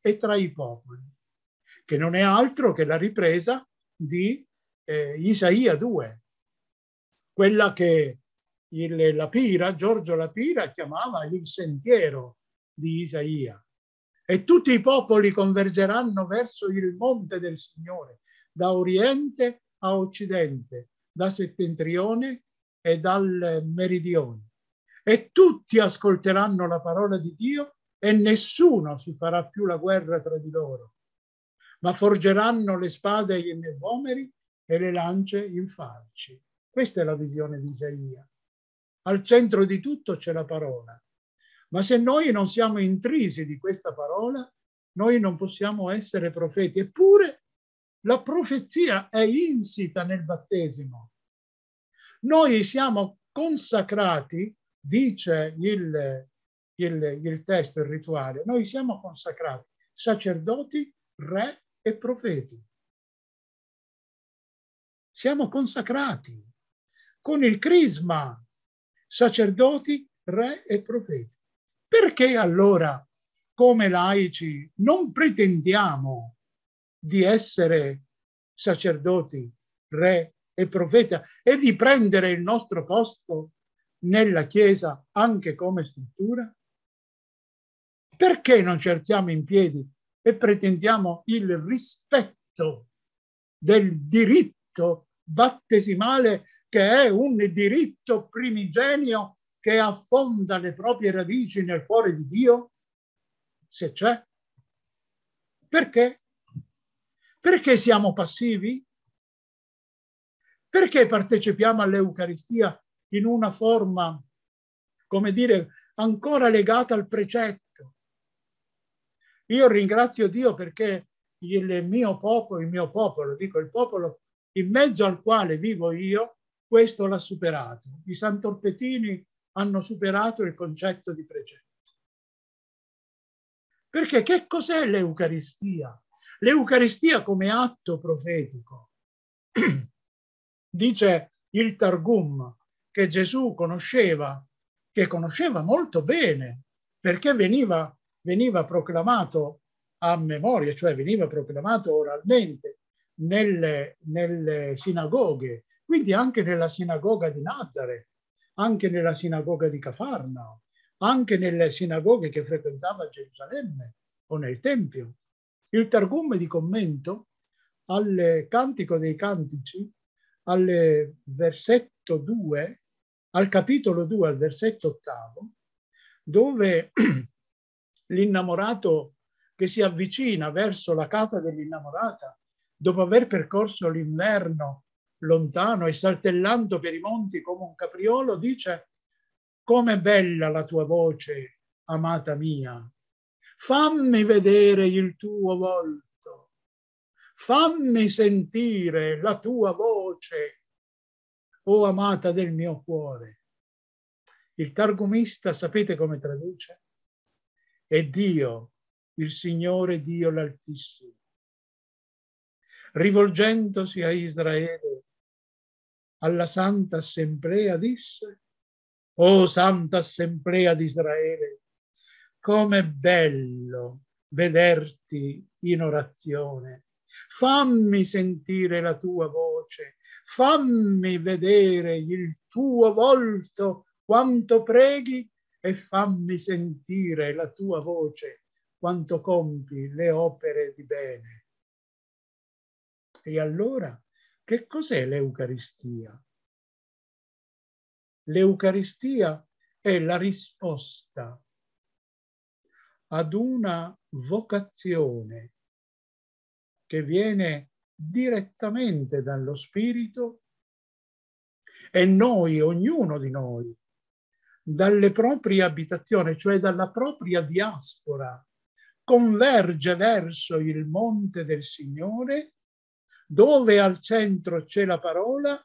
e tra i popoli che non è altro che la ripresa di eh, Isaia 2, quella che il, la Pira, Giorgio La Pira chiamava il sentiero di Isaia. E tutti i popoli convergeranno verso il monte del Signore, da oriente a occidente, da settentrione e dal meridione. E tutti ascolteranno la parola di Dio e nessuno si farà più la guerra tra di loro, ma forgeranno le spade in evomeri e le lance in falci. Questa è la visione di Isaia. Al centro di tutto c'è la parola. Ma se noi non siamo intrisi di questa parola, noi non possiamo essere profeti. Eppure la profezia è insita nel battesimo. Noi siamo consacrati, dice il, il, il testo, il rituale, noi siamo consacrati, sacerdoti, re e profeti. Siamo consacrati con il crisma, sacerdoti, re e profeti. Perché allora, come laici, non pretendiamo di essere sacerdoti, re e profeta e di prendere il nostro posto nella Chiesa anche come struttura? Perché non cerchiamo in piedi e pretendiamo il rispetto del diritto battesimale che è un diritto primigenio che affonda le proprie radici nel cuore di Dio? Se c'è. Perché? Perché siamo passivi? Perché partecipiamo all'Eucaristia in una forma, come dire, ancora legata al precetto? Io ringrazio Dio perché il mio popolo, il mio popolo, dico il popolo in mezzo al quale vivo io, questo l'ha superato. I Santorpetini hanno superato il concetto di precetto. Perché che cos'è l'Eucaristia? L'Eucaristia come atto profetico. Dice il Targum che Gesù conosceva, che conosceva molto bene, perché veniva veniva proclamato a memoria, cioè veniva proclamato oralmente nelle, nelle sinagoghe, quindi anche nella sinagoga di Nazare, anche nella sinagoga di Cafarna, anche nelle sinagoghe che frequentava Gerusalemme o nel Tempio. Il Targum di commento al Cantico dei Cantici, al versetto 2, al capitolo 2, al versetto ottavo, dove l'innamorato che si avvicina verso la casa dell'innamorata dopo aver percorso l'inverno lontano e saltellando per i monti come un capriolo, dice «Com'è bella la tua voce, amata mia! Fammi vedere il tuo volto, fammi sentire la tua voce, o oh amata del mio cuore!» Il targumista, sapete come traduce? è Dio, il Signore Dio l'Altissimo. Rivolgendosi a Israele, alla Santa Assemblea disse, O oh, Santa Assemblea di Israele, com'è bello vederti in orazione. Fammi sentire la tua voce, fammi vedere il tuo volto quanto preghi e fammi sentire la tua voce quanto compi le opere di bene. E allora, che cos'è l'Eucaristia? L'Eucaristia è la risposta ad una vocazione che viene direttamente dallo Spirito e noi, ognuno di noi, dalle proprie abitazioni, cioè dalla propria diaspora, converge verso il monte del Signore, dove al centro c'è la parola,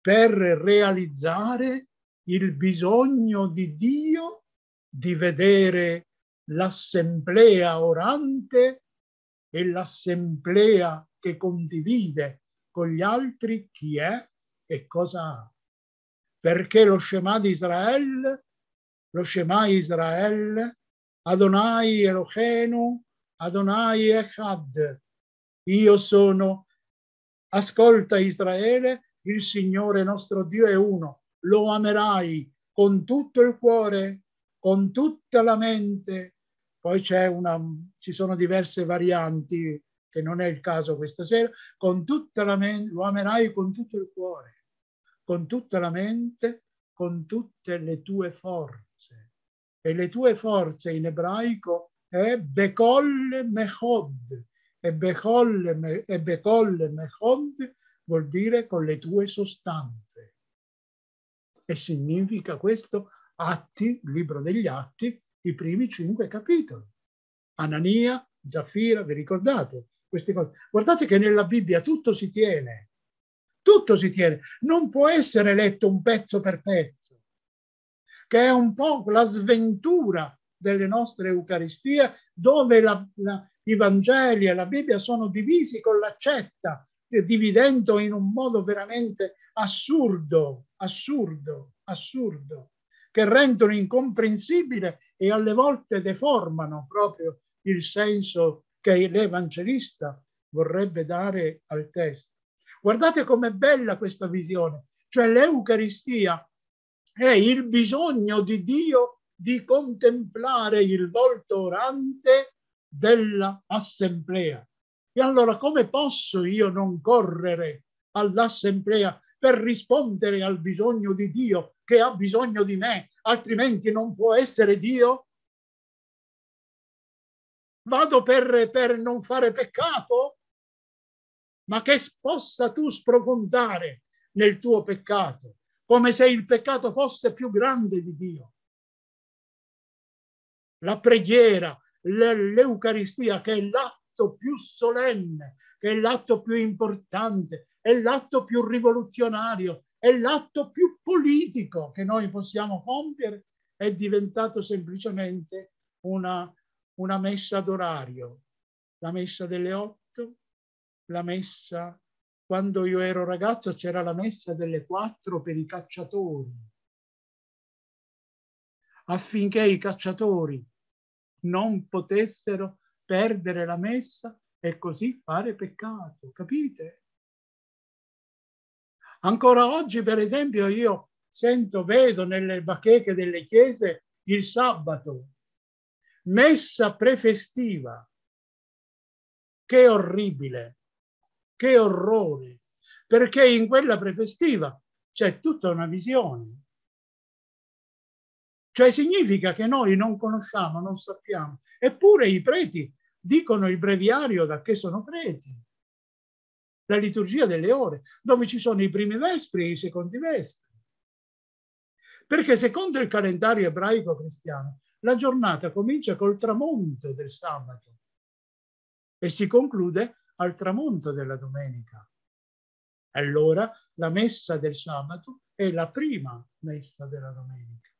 per realizzare il bisogno di Dio di vedere l'assemblea orante e l'assemblea che condivide con gli altri chi è e cosa ha perché lo Shema di Israele, lo Shema Israele, Adonai Elohenu, Adonai Echad, io sono, ascolta Israele, il Signore nostro Dio è uno, lo amerai con tutto il cuore, con tutta la mente. Poi c'è una, ci sono diverse varianti, che non è il caso questa sera, con tutta la mente, lo amerai con tutto il cuore, con tutta la mente, con tutte le tue forze. E le tue forze in ebraico è Bekolle Mechod. E Bekolle, e bekolle Mechod vuol dire con le tue sostanze. E significa questo Atti, libro degli Atti, i primi cinque capitoli. Anania, Zaffira, vi ricordate queste cose? Guardate che nella Bibbia tutto si tiene tutto si tiene. Non può essere letto un pezzo per pezzo, che è un po' la sventura delle nostre Eucaristie, dove la, la, i Vangeli e la Bibbia sono divisi con l'accetta, eh, dividendo in un modo veramente assurdo, assurdo, assurdo, che rendono incomprensibile e alle volte deformano proprio il senso che l'Evangelista vorrebbe dare al testo. Guardate com'è bella questa visione, cioè l'Eucaristia è il bisogno di Dio di contemplare il volto orante dell'assemblea. E allora come posso io non correre all'assemblea per rispondere al bisogno di Dio che ha bisogno di me, altrimenti non può essere Dio? Vado per, per non fare peccato? ma che possa tu sprofondare nel tuo peccato, come se il peccato fosse più grande di Dio. La preghiera, l'Eucaristia, che è l'atto più solenne, che è l'atto più importante, è l'atto più rivoluzionario, è l'atto più politico che noi possiamo compiere, è diventato semplicemente una, una messa d'orario, la messa delle otto la messa, quando io ero ragazzo c'era la messa delle quattro per i cacciatori, affinché i cacciatori non potessero perdere la messa e così fare peccato, capite? Ancora oggi, per esempio, io sento, vedo nelle bacheche delle chiese il sabato, messa prefestiva. Che orribile! che orrore, perché in quella prefestiva c'è tutta una visione. Cioè significa che noi non conosciamo, non sappiamo, eppure i preti dicono il breviario da che sono preti, la liturgia delle ore, dove ci sono i primi vespri e i secondi vespri. Perché secondo il calendario ebraico cristiano, la giornata comincia col tramonto del sabato e si conclude al tramonto della domenica. Allora la messa del sabato è la prima messa della domenica,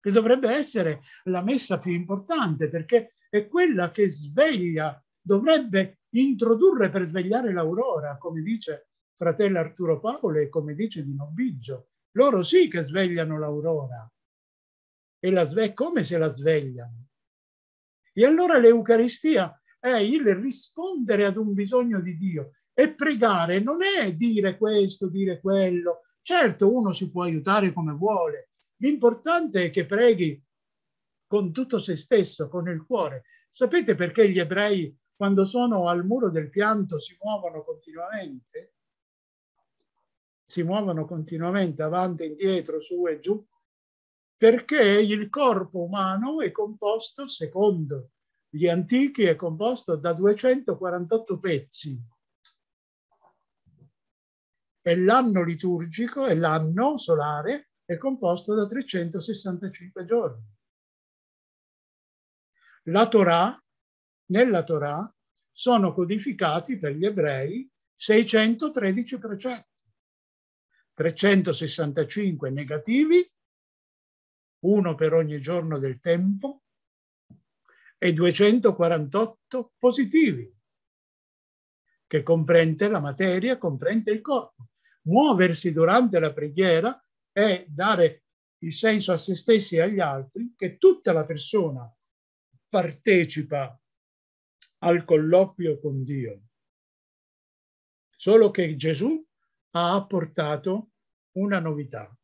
che dovrebbe essere la messa più importante perché è quella che sveglia, dovrebbe introdurre per svegliare l'aurora, come dice fratello Arturo Paolo e come dice Di Nobiggio. Loro sì che svegliano l'aurora e la sve- come se la svegliano. E allora l'Eucaristia è il rispondere ad un bisogno di Dio. E pregare non è dire questo, dire quello. Certo, uno si può aiutare come vuole. L'importante è che preghi con tutto se stesso, con il cuore. Sapete perché gli ebrei, quando sono al muro del pianto, si muovono continuamente? Si muovono continuamente avanti e indietro, su e giù, perché il corpo umano è composto, secondo gli Antichi è composto da 248 pezzi e l'anno liturgico e l'anno solare è composto da 365 giorni. La Torah, nella Torah sono codificati per gli ebrei 613 precetti, 365 negativi, uno per ogni giorno del tempo, e 248 positivi, che comprende la materia, comprende il corpo. Muoversi durante la preghiera è dare il senso a se stessi e agli altri che tutta la persona partecipa al colloquio con Dio. Solo che Gesù ha apportato una novità,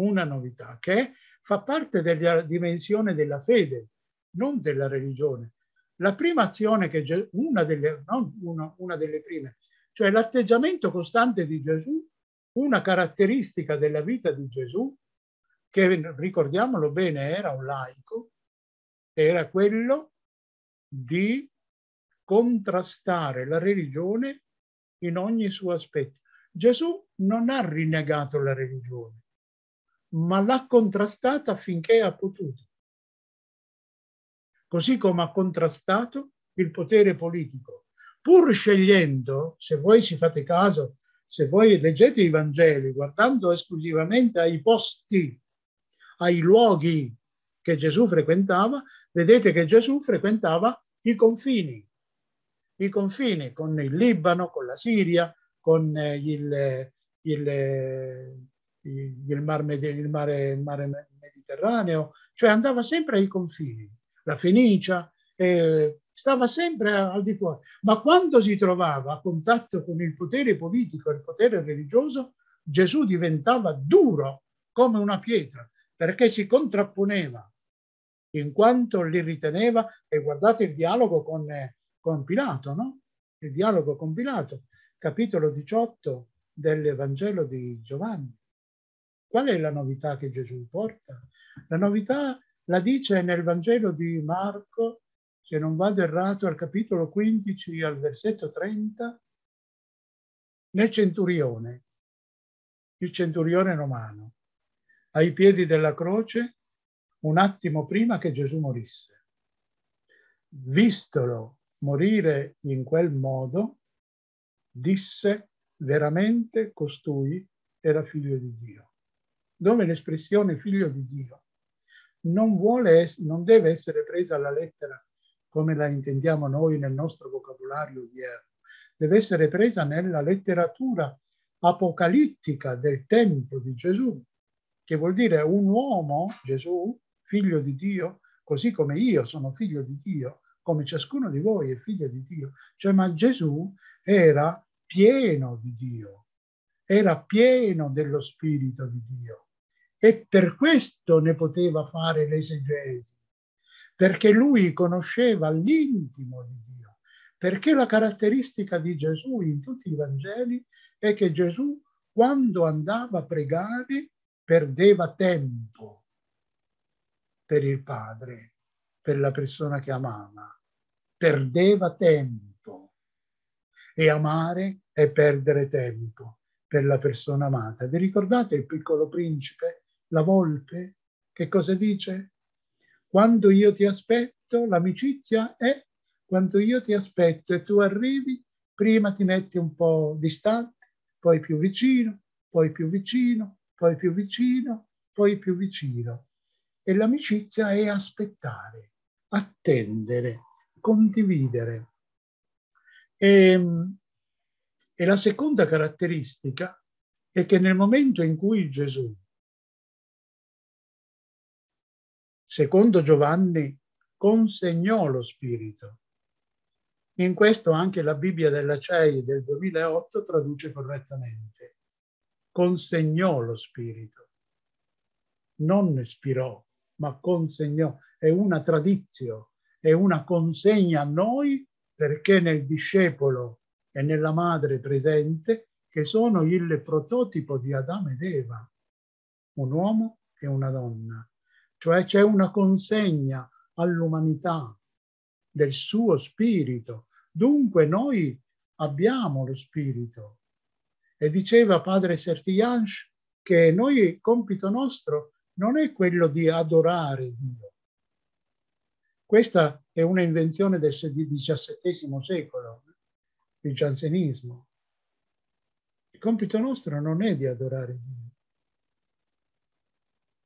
una novità che fa parte della dimensione della fede, non della religione. La prima azione che Gesù, una delle, non una, una delle prime, cioè l'atteggiamento costante di Gesù, una caratteristica della vita di Gesù, che ricordiamolo bene era un laico, era quello di contrastare la religione in ogni suo aspetto. Gesù non ha rinnegato la religione, ma l'ha contrastata finché ha potuto così come ha contrastato il potere politico, pur scegliendo, se voi ci fate caso, se voi leggete i Vangeli guardando esclusivamente ai posti, ai luoghi che Gesù frequentava, vedete che Gesù frequentava i confini, i confini con il Libano, con la Siria, con eh, il, eh, il, eh, il, il, mar, il mare, mare Mediterraneo, cioè andava sempre ai confini la Fenicia, eh, stava sempre al di fuori. Ma quando si trovava a contatto con il potere politico, il potere religioso, Gesù diventava duro come una pietra, perché si contrapponeva in quanto li riteneva, e guardate il dialogo con, con Pilato, no? Il dialogo con Pilato, capitolo 18 dell'Evangelo di Giovanni. Qual è la novità che Gesù porta? La novità è la dice nel Vangelo di Marco, se non vado errato, al capitolo 15, al versetto 30, nel centurione, il centurione romano, ai piedi della croce, un attimo prima che Gesù morisse. Vistolo morire in quel modo, disse veramente costui era figlio di Dio. Dove l'espressione figlio di Dio non, vuole, non deve essere presa alla lettera come la intendiamo noi nel nostro vocabolario odierno, deve essere presa nella letteratura apocalittica del tempo di Gesù, che vuol dire un uomo, Gesù, figlio di Dio, così come io sono figlio di Dio, come ciascuno di voi è figlio di Dio. Cioè, ma Gesù era pieno di Dio, era pieno dello Spirito di Dio e per questo ne poteva fare l'esegesi, perché lui conosceva l'intimo di Dio, perché la caratteristica di Gesù in tutti i Vangeli è che Gesù quando andava a pregare perdeva tempo per il Padre, per la persona che amava, perdeva tempo e amare è perdere tempo per la persona amata. Vi ricordate il piccolo principe? la volpe, che cosa dice? Quando io ti aspetto, l'amicizia è quando io ti aspetto e tu arrivi, prima ti metti un po' distante, poi più vicino, poi più vicino, poi più vicino, poi più vicino. E l'amicizia è aspettare, attendere, condividere. E, ehm, e la seconda caratteristica è che nel momento in cui Gesù secondo Giovanni, consegnò lo Spirito. In questo anche la Bibbia della CEI del 2008 traduce correttamente. Consegnò lo Spirito. Non espirò, ma consegnò. È una tradizio, è una consegna a noi perché nel discepolo e nella madre presente, che sono il prototipo di Adamo ed Eva, un uomo e una donna cioè c'è una consegna all'umanità del suo spirito. Dunque noi abbiamo lo spirito. E diceva padre Sertiyansh che noi, il compito nostro non è quello di adorare Dio. Questa è un'invenzione del XVII secolo, il giansenismo. Il compito nostro non è di adorare Dio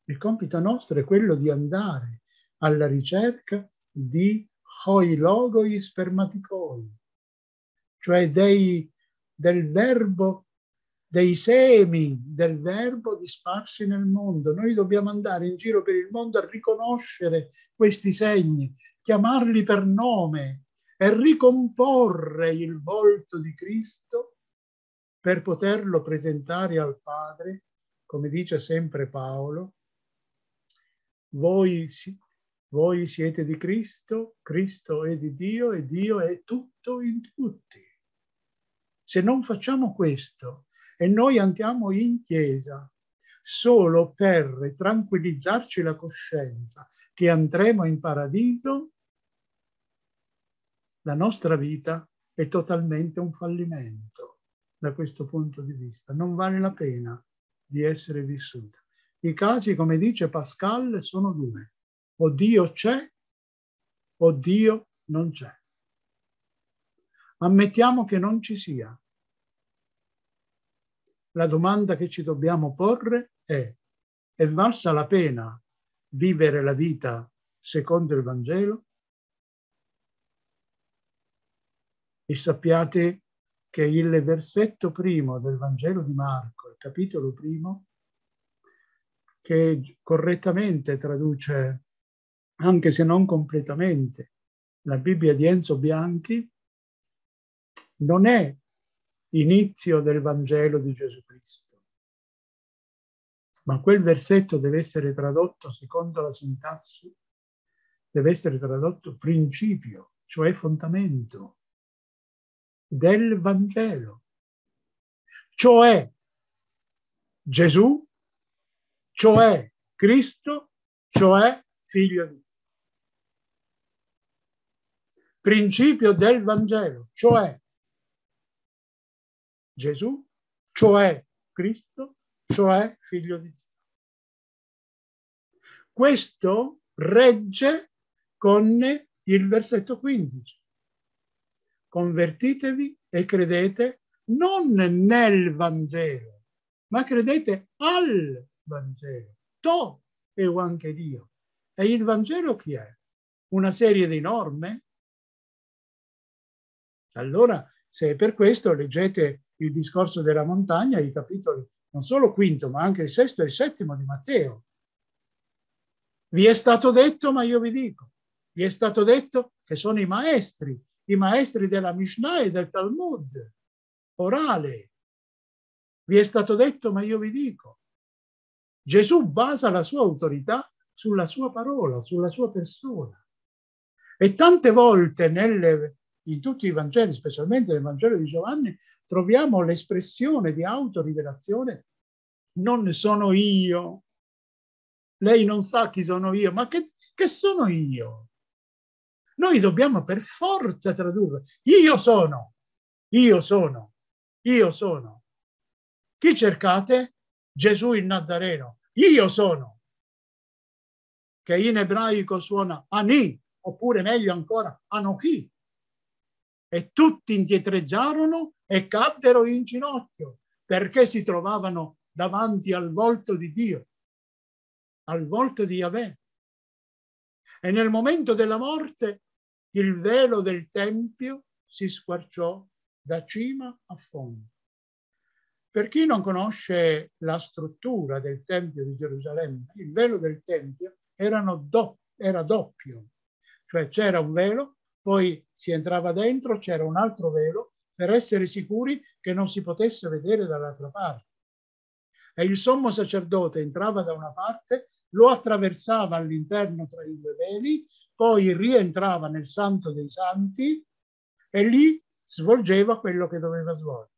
il compito nostro è quello di andare alla ricerca di hoi logoi spermaticoi, cioè dei, del verbo, dei semi del verbo disparsi nel mondo. Noi dobbiamo andare in giro per il mondo a riconoscere questi segni, chiamarli per nome e ricomporre il volto di Cristo per poterlo presentare al Padre, come dice sempre Paolo, voi, voi siete di Cristo, Cristo è di Dio e Dio è tutto in tutti. Se non facciamo questo e noi andiamo in chiesa solo per tranquillizzarci la coscienza che andremo in paradiso, la nostra vita è totalmente un fallimento da questo punto di vista. Non vale la pena di essere vissuta. I casi, come dice Pascal, sono due. O Dio c'è o Dio non c'è. Ammettiamo che non ci sia. La domanda che ci dobbiamo porre è, è valsa la pena vivere la vita secondo il Vangelo? E sappiate che il versetto primo del Vangelo di Marco, il capitolo primo, che correttamente traduce, anche se non completamente, la Bibbia di Enzo Bianchi, non è inizio del Vangelo di Gesù Cristo, ma quel versetto deve essere tradotto secondo la sintassi, deve essere tradotto principio, cioè fondamento del Vangelo. Cioè Gesù cioè Cristo, cioè figlio di Dio. Principio del Vangelo, cioè Gesù, cioè Cristo, cioè figlio di Dio. Questo regge con il versetto 15. Convertitevi e credete non nel Vangelo, ma credete al Vangelo. To e anche Dio. E il Vangelo chi è? Una serie di norme? Allora, se è per questo leggete il discorso della montagna, i capitoli non solo quinto, ma anche il sesto e il settimo di Matteo. Vi è stato detto, ma io vi dico, vi è stato detto che sono i maestri, i maestri della Mishnah e del Talmud, orale. Vi è stato detto, ma io vi dico. Gesù basa la sua autorità sulla sua parola, sulla sua persona. E tante volte nelle, in tutti i Vangeli, specialmente nel Vangelo di Giovanni, troviamo l'espressione di autorivelazione non sono io. Lei non sa chi sono io, ma che, che sono io? Noi dobbiamo per forza tradurre. Io sono, io sono, io sono. Chi cercate? Gesù il Nazareno. Io sono, che in ebraico suona Ani, oppure meglio ancora Anochi. E tutti indietreggiarono e caddero in ginocchio perché si trovavano davanti al volto di Dio, al volto di Yahweh. E nel momento della morte il velo del Tempio si squarciò da cima a fondo. Per chi non conosce la struttura del Tempio di Gerusalemme, il velo del Tempio do, era doppio, cioè c'era un velo, poi si entrava dentro, c'era un altro velo per essere sicuri che non si potesse vedere dall'altra parte. E il sommo sacerdote entrava da una parte, lo attraversava all'interno tra i due veli, poi rientrava nel santo dei santi e lì svolgeva quello che doveva svolgere.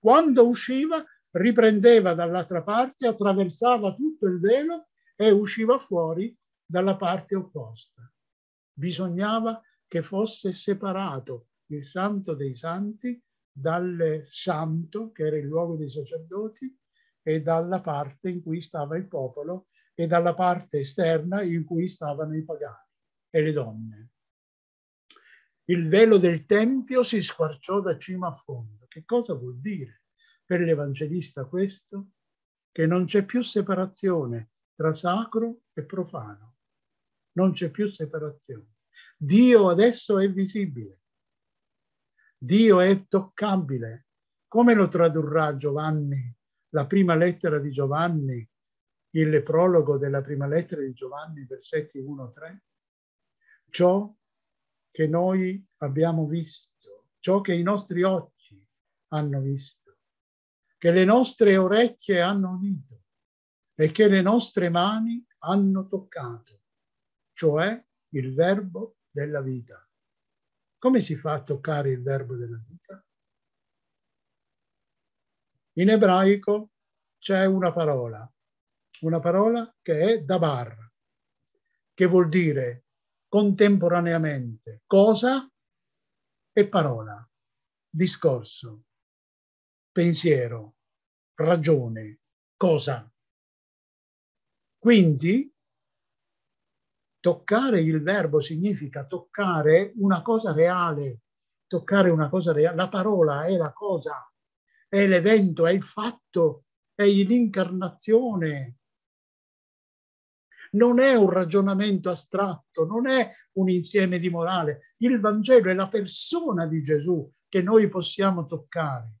Quando usciva, riprendeva dall'altra parte, attraversava tutto il velo e usciva fuori dalla parte opposta. Bisognava che fosse separato il santo dei santi dal santo, che era il luogo dei sacerdoti, e dalla parte in cui stava il popolo e dalla parte esterna in cui stavano i pagani e le donne. Il velo del Tempio si squarciò da cima a fondo. Che cosa vuol dire per l'Evangelista questo? Che non c'è più separazione tra sacro e profano. Non c'è più separazione. Dio adesso è visibile. Dio è toccabile. Come lo tradurrà Giovanni, la prima lettera di Giovanni, il prologo della prima lettera di Giovanni, versetti 1-3? Ciò che noi abbiamo visto, ciò che i nostri occhi hanno visto, che le nostre orecchie hanno udito e che le nostre mani hanno toccato, cioè il verbo della vita. Come si fa a toccare il verbo della vita? In ebraico c'è una parola, una parola che è dabar, che vuol dire contemporaneamente cosa e parola, discorso pensiero, ragione, cosa. Quindi toccare il verbo significa toccare una cosa reale, toccare una cosa reale, la parola è la cosa, è l'evento, è il fatto, è l'incarnazione. Non è un ragionamento astratto, non è un insieme di morale. Il Vangelo è la persona di Gesù che noi possiamo toccare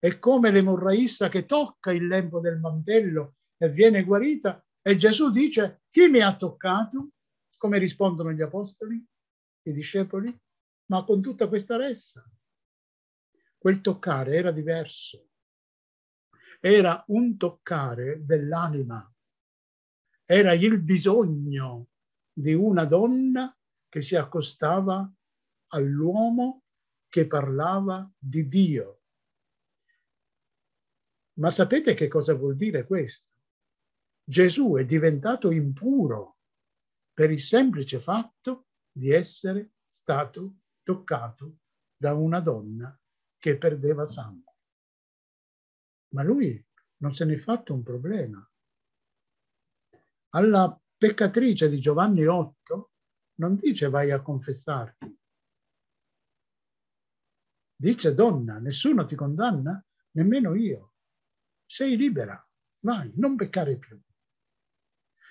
è come l'emorraissa che tocca il lembo del mantello e viene guarita e Gesù dice chi mi ha toccato? Come rispondono gli apostoli, i discepoli? Ma con tutta questa ressa. Quel toccare era diverso. Era un toccare dell'anima. Era il bisogno di una donna che si accostava all'uomo che parlava di Dio ma sapete che cosa vuol dire questo? Gesù è diventato impuro per il semplice fatto di essere stato toccato da una donna che perdeva sangue. Ma lui non se n'è fatto un problema. Alla peccatrice di Giovanni 8 non dice vai a confessarti. Dice donna, nessuno ti condanna, nemmeno io sei libera, vai, non peccare più.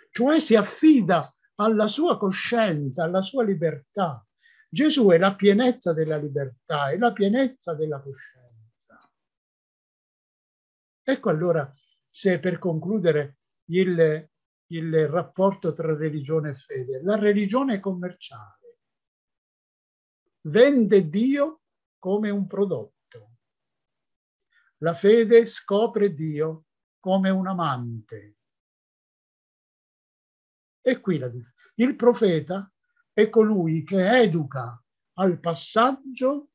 Cioè si affida alla sua coscienza, alla sua libertà. Gesù è la pienezza della libertà, è la pienezza della coscienza. Ecco allora se per concludere il, il rapporto tra religione e fede. La religione commerciale vende Dio come un prodotto la fede scopre Dio come un amante. E qui la differenza. Il profeta è colui che educa al passaggio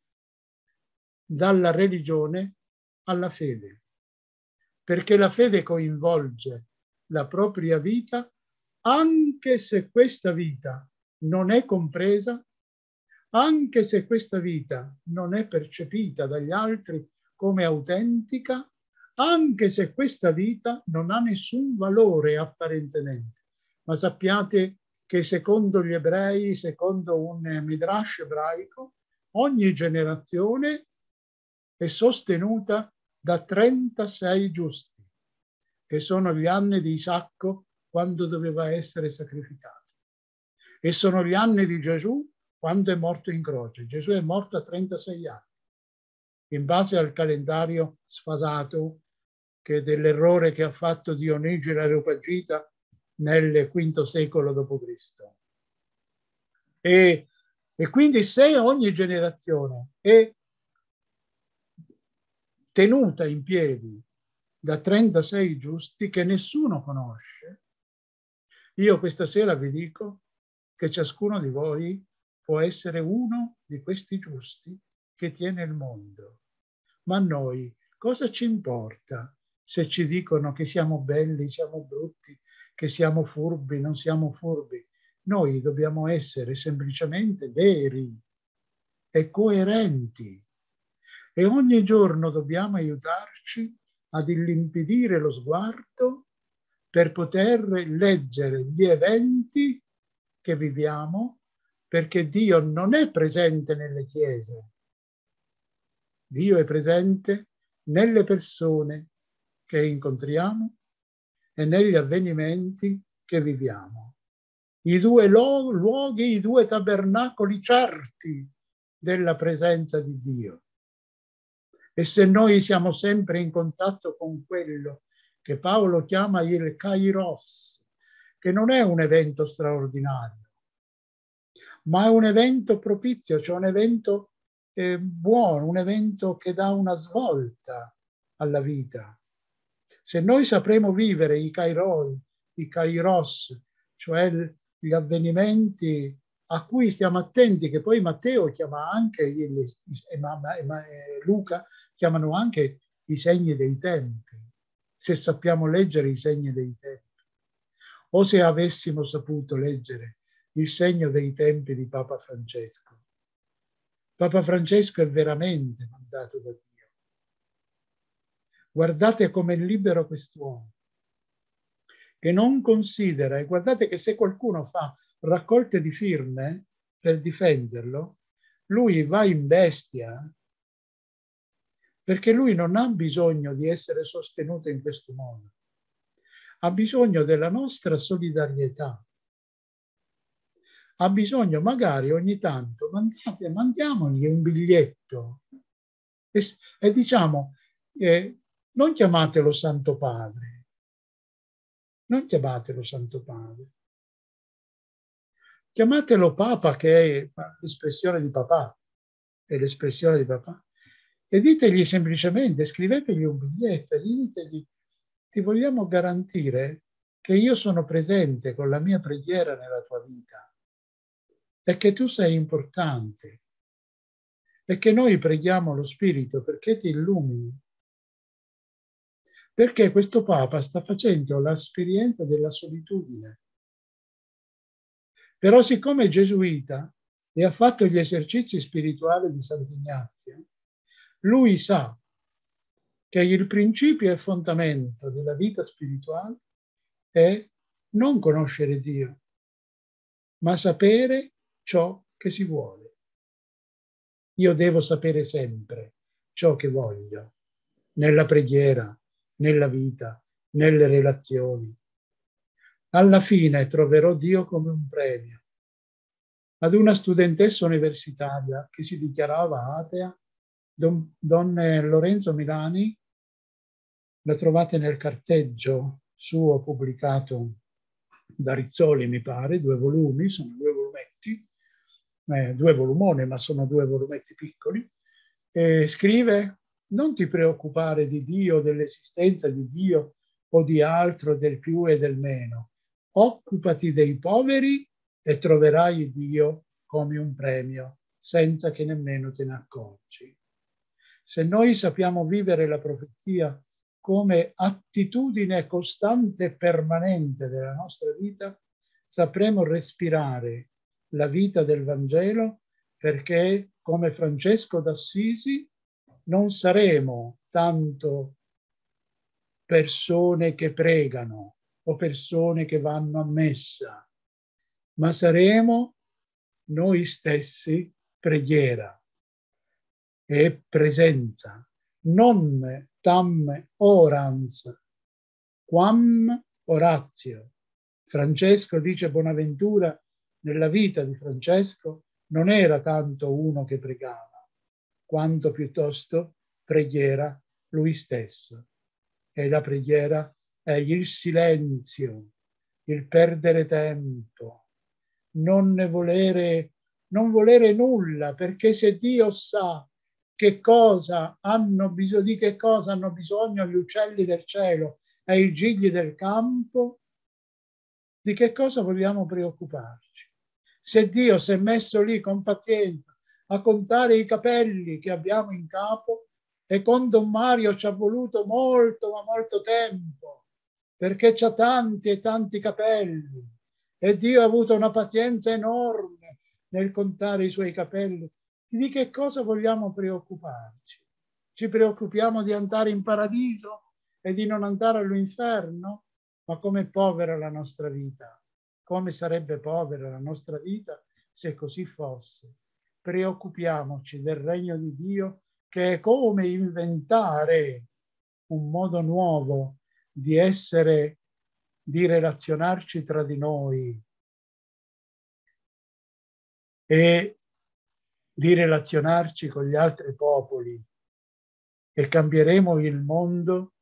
dalla religione alla fede, perché la fede coinvolge la propria vita anche se questa vita non è compresa, anche se questa vita non è percepita dagli altri come autentica, anche se questa vita non ha nessun valore apparentemente. Ma sappiate che secondo gli ebrei, secondo un midrash ebraico, ogni generazione è sostenuta da 36 giusti, che sono gli anni di Isacco quando doveva essere sacrificato. E sono gli anni di Gesù quando è morto in croce. Gesù è morto a 36 anni in base al calendario sfasato che dell'errore che ha fatto Dionigi l'Areopagita nel V secolo d.C. E, e quindi se ogni generazione è tenuta in piedi da 36 giusti che nessuno conosce, io questa sera vi dico che ciascuno di voi può essere uno di questi giusti che tiene il mondo ma a noi cosa ci importa se ci dicono che siamo belli, siamo brutti, che siamo furbi, non siamo furbi? Noi dobbiamo essere semplicemente veri e coerenti e ogni giorno dobbiamo aiutarci ad illimpidire lo sguardo per poter leggere gli eventi che viviamo, perché Dio non è presente nelle chiese, Dio è presente nelle persone che incontriamo e negli avvenimenti che viviamo. I due luoghi, i due tabernacoli certi della presenza di Dio. E se noi siamo sempre in contatto con quello che Paolo chiama il Kairos, che non è un evento straordinario, ma è un evento propizio, cioè un evento eh, buono, un evento che dà una svolta alla vita. Se noi sapremo vivere i kairoi, i kairos, cioè gli avvenimenti a cui stiamo attenti, che poi Matteo chiama anche, e, e Luca chiamano anche i segni dei tempi, se sappiamo leggere i segni dei tempi, o se avessimo saputo leggere il segno dei tempi di Papa Francesco Papa Francesco è veramente mandato da Dio. Guardate com'è libero quest'uomo, che non considera, e guardate che se qualcuno fa raccolte di firme per difenderlo, lui va in bestia, perché lui non ha bisogno di essere sostenuto in questo modo, ha bisogno della nostra solidarietà ha bisogno magari ogni tanto, mandate, mandiamogli un biglietto e, e diciamo, eh, non chiamatelo Santo Padre, non chiamatelo Santo Padre, chiamatelo Papa che è l'espressione di papà, è l'espressione di papà, e ditegli semplicemente, scrivetegli un biglietto e ditegli, ti vogliamo garantire che io sono presente con la mia preghiera nella tua vita perché tu sei importante, perché noi preghiamo lo Spirito perché ti illumini, perché questo Papa sta facendo l'esperienza della solitudine. Però siccome è gesuita e ha fatto gli esercizi spirituali di Sant'Ignazio, lui sa che il principio e fondamento della vita spirituale è non conoscere Dio, ma sapere ciò che si vuole. Io devo sapere sempre ciò che voglio, nella preghiera, nella vita, nelle relazioni. Alla fine troverò Dio come un premio. Ad una studentessa universitaria che si dichiarava atea, Don, Don Lorenzo Milani, la trovate nel carteggio suo pubblicato da Rizzoli, mi pare, due volumi, sono eh, due volumoni, ma sono due volumetti piccoli, eh, scrive non ti preoccupare di Dio, dell'esistenza di Dio o di altro, del più e del meno. Occupati dei poveri e troverai Dio come un premio, senza che nemmeno te ne accorgi. Se noi sappiamo vivere la profezia come attitudine costante e permanente della nostra vita, sapremo respirare la vita del Vangelo perché come Francesco d'Assisi non saremo tanto persone che pregano o persone che vanno a messa, ma saremo noi stessi preghiera e presenza, non tam orans, quam oratio. Francesco dice Bonaventura nella vita di Francesco non era tanto uno che pregava, quanto piuttosto preghiera lui stesso. E la preghiera è il silenzio, il perdere tempo, non volere, non volere nulla, perché se Dio sa che cosa hanno bisogno, di che cosa hanno bisogno gli uccelli del cielo e i gigli del campo, di che cosa vogliamo preoccuparci? Se Dio si è messo lì con pazienza a contare i capelli che abbiamo in capo, e con Don Mario ci ha voluto molto, ma molto tempo, perché c'ha tanti e tanti capelli. E Dio ha avuto una pazienza enorme nel contare i suoi capelli. Di che cosa vogliamo preoccuparci? Ci preoccupiamo di andare in paradiso e di non andare all'inferno? Ma com'è povera la nostra vita! come sarebbe povera la nostra vita se così fosse. Preoccupiamoci del regno di Dio che è come inventare un modo nuovo di essere, di relazionarci tra di noi e di relazionarci con gli altri popoli e cambieremo il mondo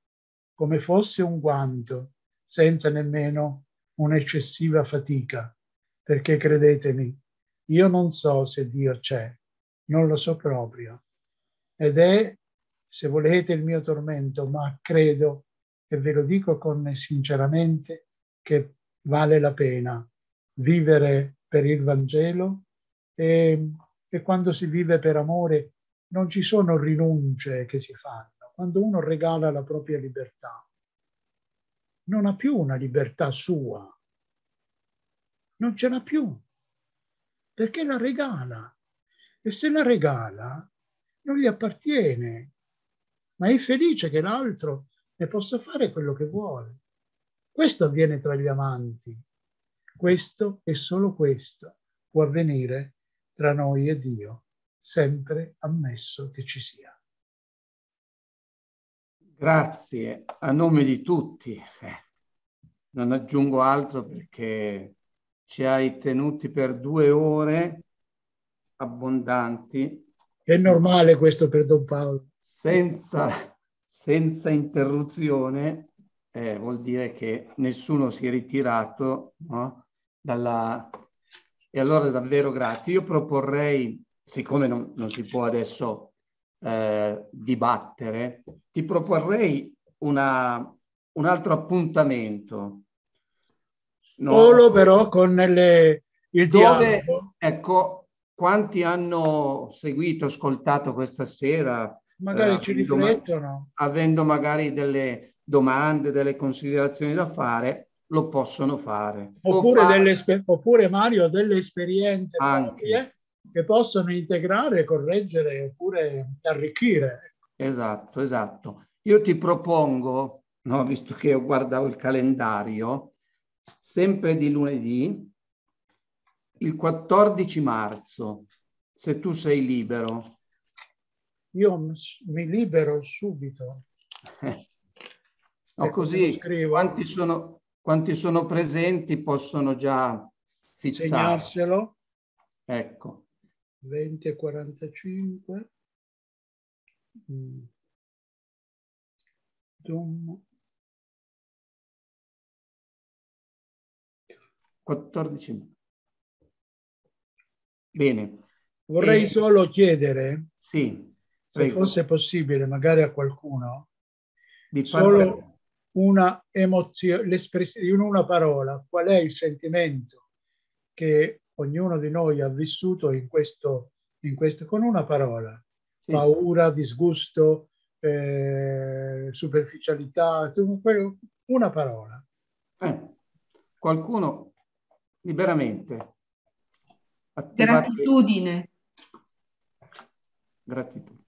come fosse un guanto senza nemmeno un'eccessiva fatica, perché credetemi, io non so se Dio c'è, non lo so proprio. Ed è, se volete, il mio tormento, ma credo, e ve lo dico con sinceramente, che vale la pena vivere per il Vangelo e, e quando si vive per amore non ci sono rinunce che si fanno, quando uno regala la propria libertà non ha più una libertà sua, non ce l'ha più, perché la regala e se la regala non gli appartiene, ma è felice che l'altro ne possa fare quello che vuole. Questo avviene tra gli amanti, questo e solo questo può avvenire tra noi e Dio, sempre ammesso che ci sia. Grazie a nome di tutti. Eh, non aggiungo altro perché ci hai tenuti per due ore abbondanti. È normale questo per Don Paolo. Senza, senza interruzione, eh, vuol dire che nessuno si è ritirato no? dalla... E allora davvero grazie. Io proporrei, siccome non, non si può adesso eh, dibattere, ti proporrei una, un altro appuntamento. No? Solo però con le, il dove, dialogo. Ecco, quanti hanno seguito, ascoltato questa sera? Magari eh, ci riflettono. Avendo magari delle domande, delle considerazioni da fare, lo possono fare. Oppure, fare. Delle, oppure Mario, delle esperienze Anche. proprie che possono integrare, correggere oppure arricchire. Esatto, esatto. Io ti propongo, no, visto che io guardavo il calendario, sempre di lunedì, il 14 marzo, se tu sei libero. Io mi libero subito. no, così quanti sono, quanti sono presenti possono già fissare. Segnarselo. Ecco. 20 e 45. Dom. 14. Bene. Vorrei eh, solo chiedere, sì, se fosse possibile, magari a qualcuno, di solo una emozione, l'espressione in una parola, qual è il sentimento che ognuno di noi ha vissuto in questo, in questo con una parola, sì. paura, disgusto, eh, superficialità, una parola. Eh, qualcuno liberamente. Gratitudine. Gratitudine.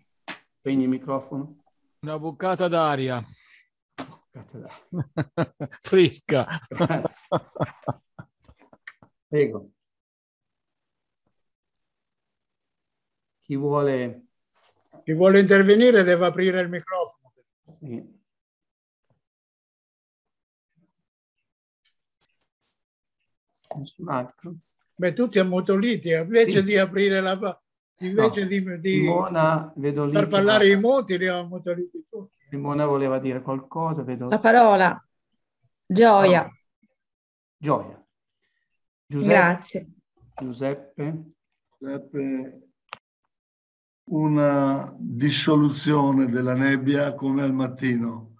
Spegni il microfono. Una boccata d'aria. Fricca. Prego. chi vuole... Chi vuole intervenire deve aprire il microfono. Sì. Nessun altro. Beh, tutti ammutoliti, invece sì. di aprire la... Invece no. di, di Simona, vedo lì per parlare i moti li ho ammutoliti tutti. Simona voleva dire qualcosa, vedo... La parola, gioia. Ah. Gioia. Giuseppe, Grazie. Giuseppe. Giuseppe una dissoluzione della nebbia come al mattino.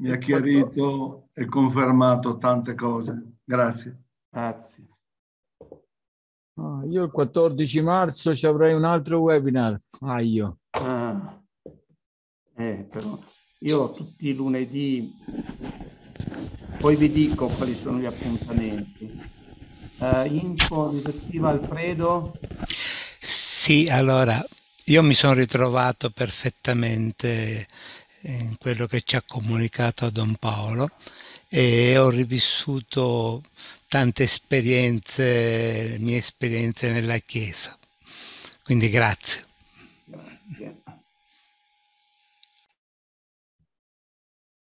Mi ha chiarito e confermato tante cose. Grazie. Grazie. Ah, io il 14 marzo ci avrei un altro webinar. Ah, io. Ah. Eh, però io tutti i lunedì, poi vi dico quali sono gli appuntamenti. Uh, info direttiva Alfredo. Sì, allora io mi sono ritrovato perfettamente in quello che ci ha comunicato Don Paolo e ho rivissuto tante esperienze, mie esperienze nella Chiesa. Quindi grazie. grazie.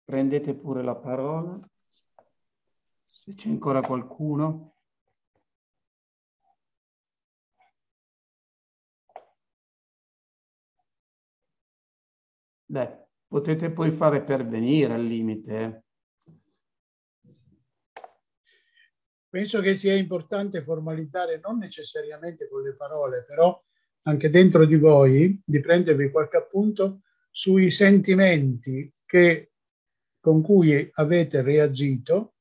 Prendete pure la parola, se c'è ancora qualcuno. Beh, potete poi fare pervenire al limite. Eh. Penso che sia importante formalizzare non necessariamente con le parole, però anche dentro di voi, di prendervi qualche appunto sui sentimenti che, con cui avete reagito,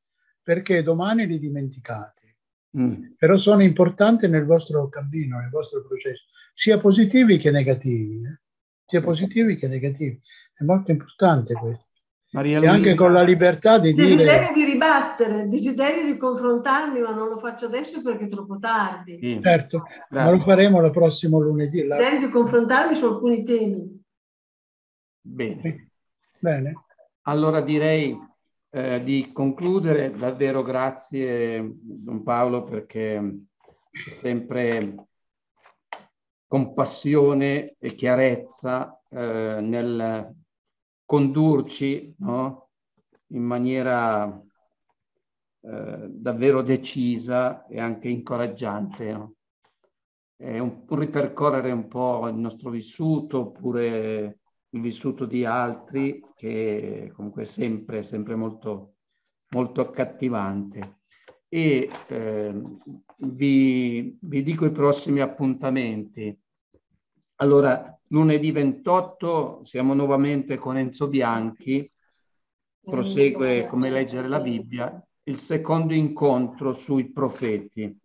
perché domani li dimenticate. Mm. Però sono importanti nel vostro cammino, nel vostro processo, sia positivi che negativi. Eh? sia positivi che negativi. È molto importante questo. Maria e anche con la libertà di desiderio dire... Desiderio di ribattere, desiderio di confrontarmi, ma non lo faccio adesso perché è troppo tardi. Sì. Certo, Bravo. ma lo faremo il prossimo lunedì. La... Desiderio di confrontarmi su alcuni temi. Bene. Bene. Allora direi eh, di concludere. Davvero grazie Don Paolo perché è sempre compassione e chiarezza eh, nel condurci no? in maniera eh, davvero decisa e anche incoraggiante. No? È un, un ripercorrere un po' il nostro vissuto oppure il vissuto di altri che comunque è sempre, sempre molto, molto accattivante e eh, vi, vi dico i prossimi appuntamenti. Allora, lunedì 28 siamo nuovamente con Enzo Bianchi, prosegue come leggere la Bibbia, il secondo incontro sui profeti.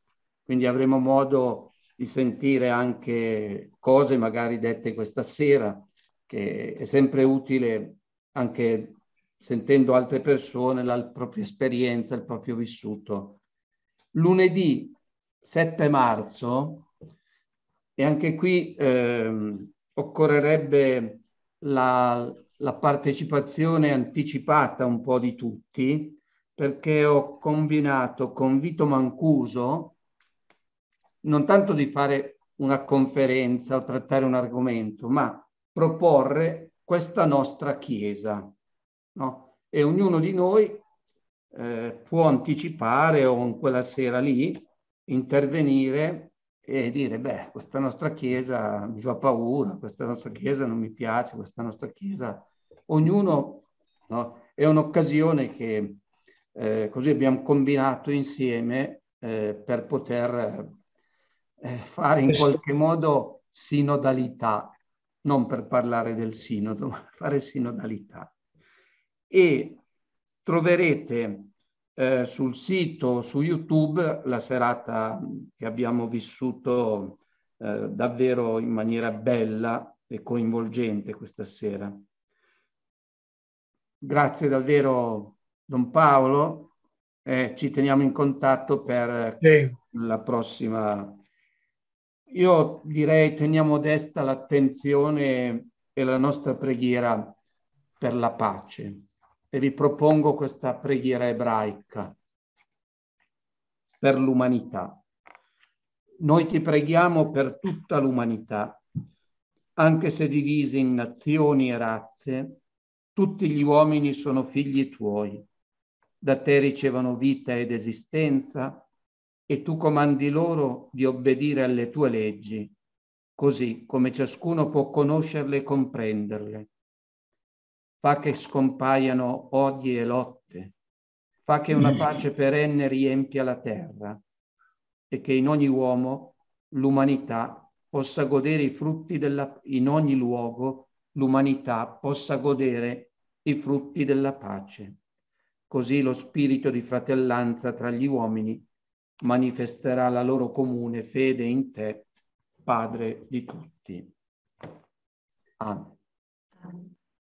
Quindi avremo modo di sentire anche cose magari dette questa sera, che è sempre utile anche sentendo altre persone, la propria esperienza, il proprio vissuto. Lunedì 7 marzo, e anche qui eh, occorrerebbe la, la partecipazione anticipata un po' di tutti, perché ho combinato con Vito Mancuso non tanto di fare una conferenza o trattare un argomento, ma proporre questa nostra chiesa no? E ognuno di noi eh, può anticipare o in quella sera lì intervenire e dire, beh, questa nostra chiesa mi fa paura, questa nostra chiesa non mi piace, questa nostra chiesa... Ognuno no? è un'occasione che eh, così abbiamo combinato insieme eh, per poter eh, fare in qualche modo sinodalità, non per parlare del sinodo, ma fare sinodalità e troverete eh, sul sito, su YouTube, la serata che abbiamo vissuto eh, davvero in maniera bella e coinvolgente questa sera. Grazie davvero Don Paolo, eh, ci teniamo in contatto per sì. la prossima. Io direi teniamo desta l'attenzione e la nostra preghiera per la pace e vi propongo questa preghiera ebraica per l'umanità. Noi ti preghiamo per tutta l'umanità, anche se divisi in nazioni e razze, tutti gli uomini sono figli tuoi. Da te ricevono vita ed esistenza e tu comandi loro di obbedire alle tue leggi, così come ciascuno può conoscerle e comprenderle fa che scompaiano odi e lotte, fa che una mm. pace perenne riempia la terra e che in ogni uomo l'umanità possa godere i frutti della in ogni luogo l'umanità possa godere i frutti della pace. Così lo spirito di fratellanza tra gli uomini manifesterà la loro comune fede in te, Padre di tutti. Amen.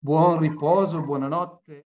Buon riposo, buonanotte.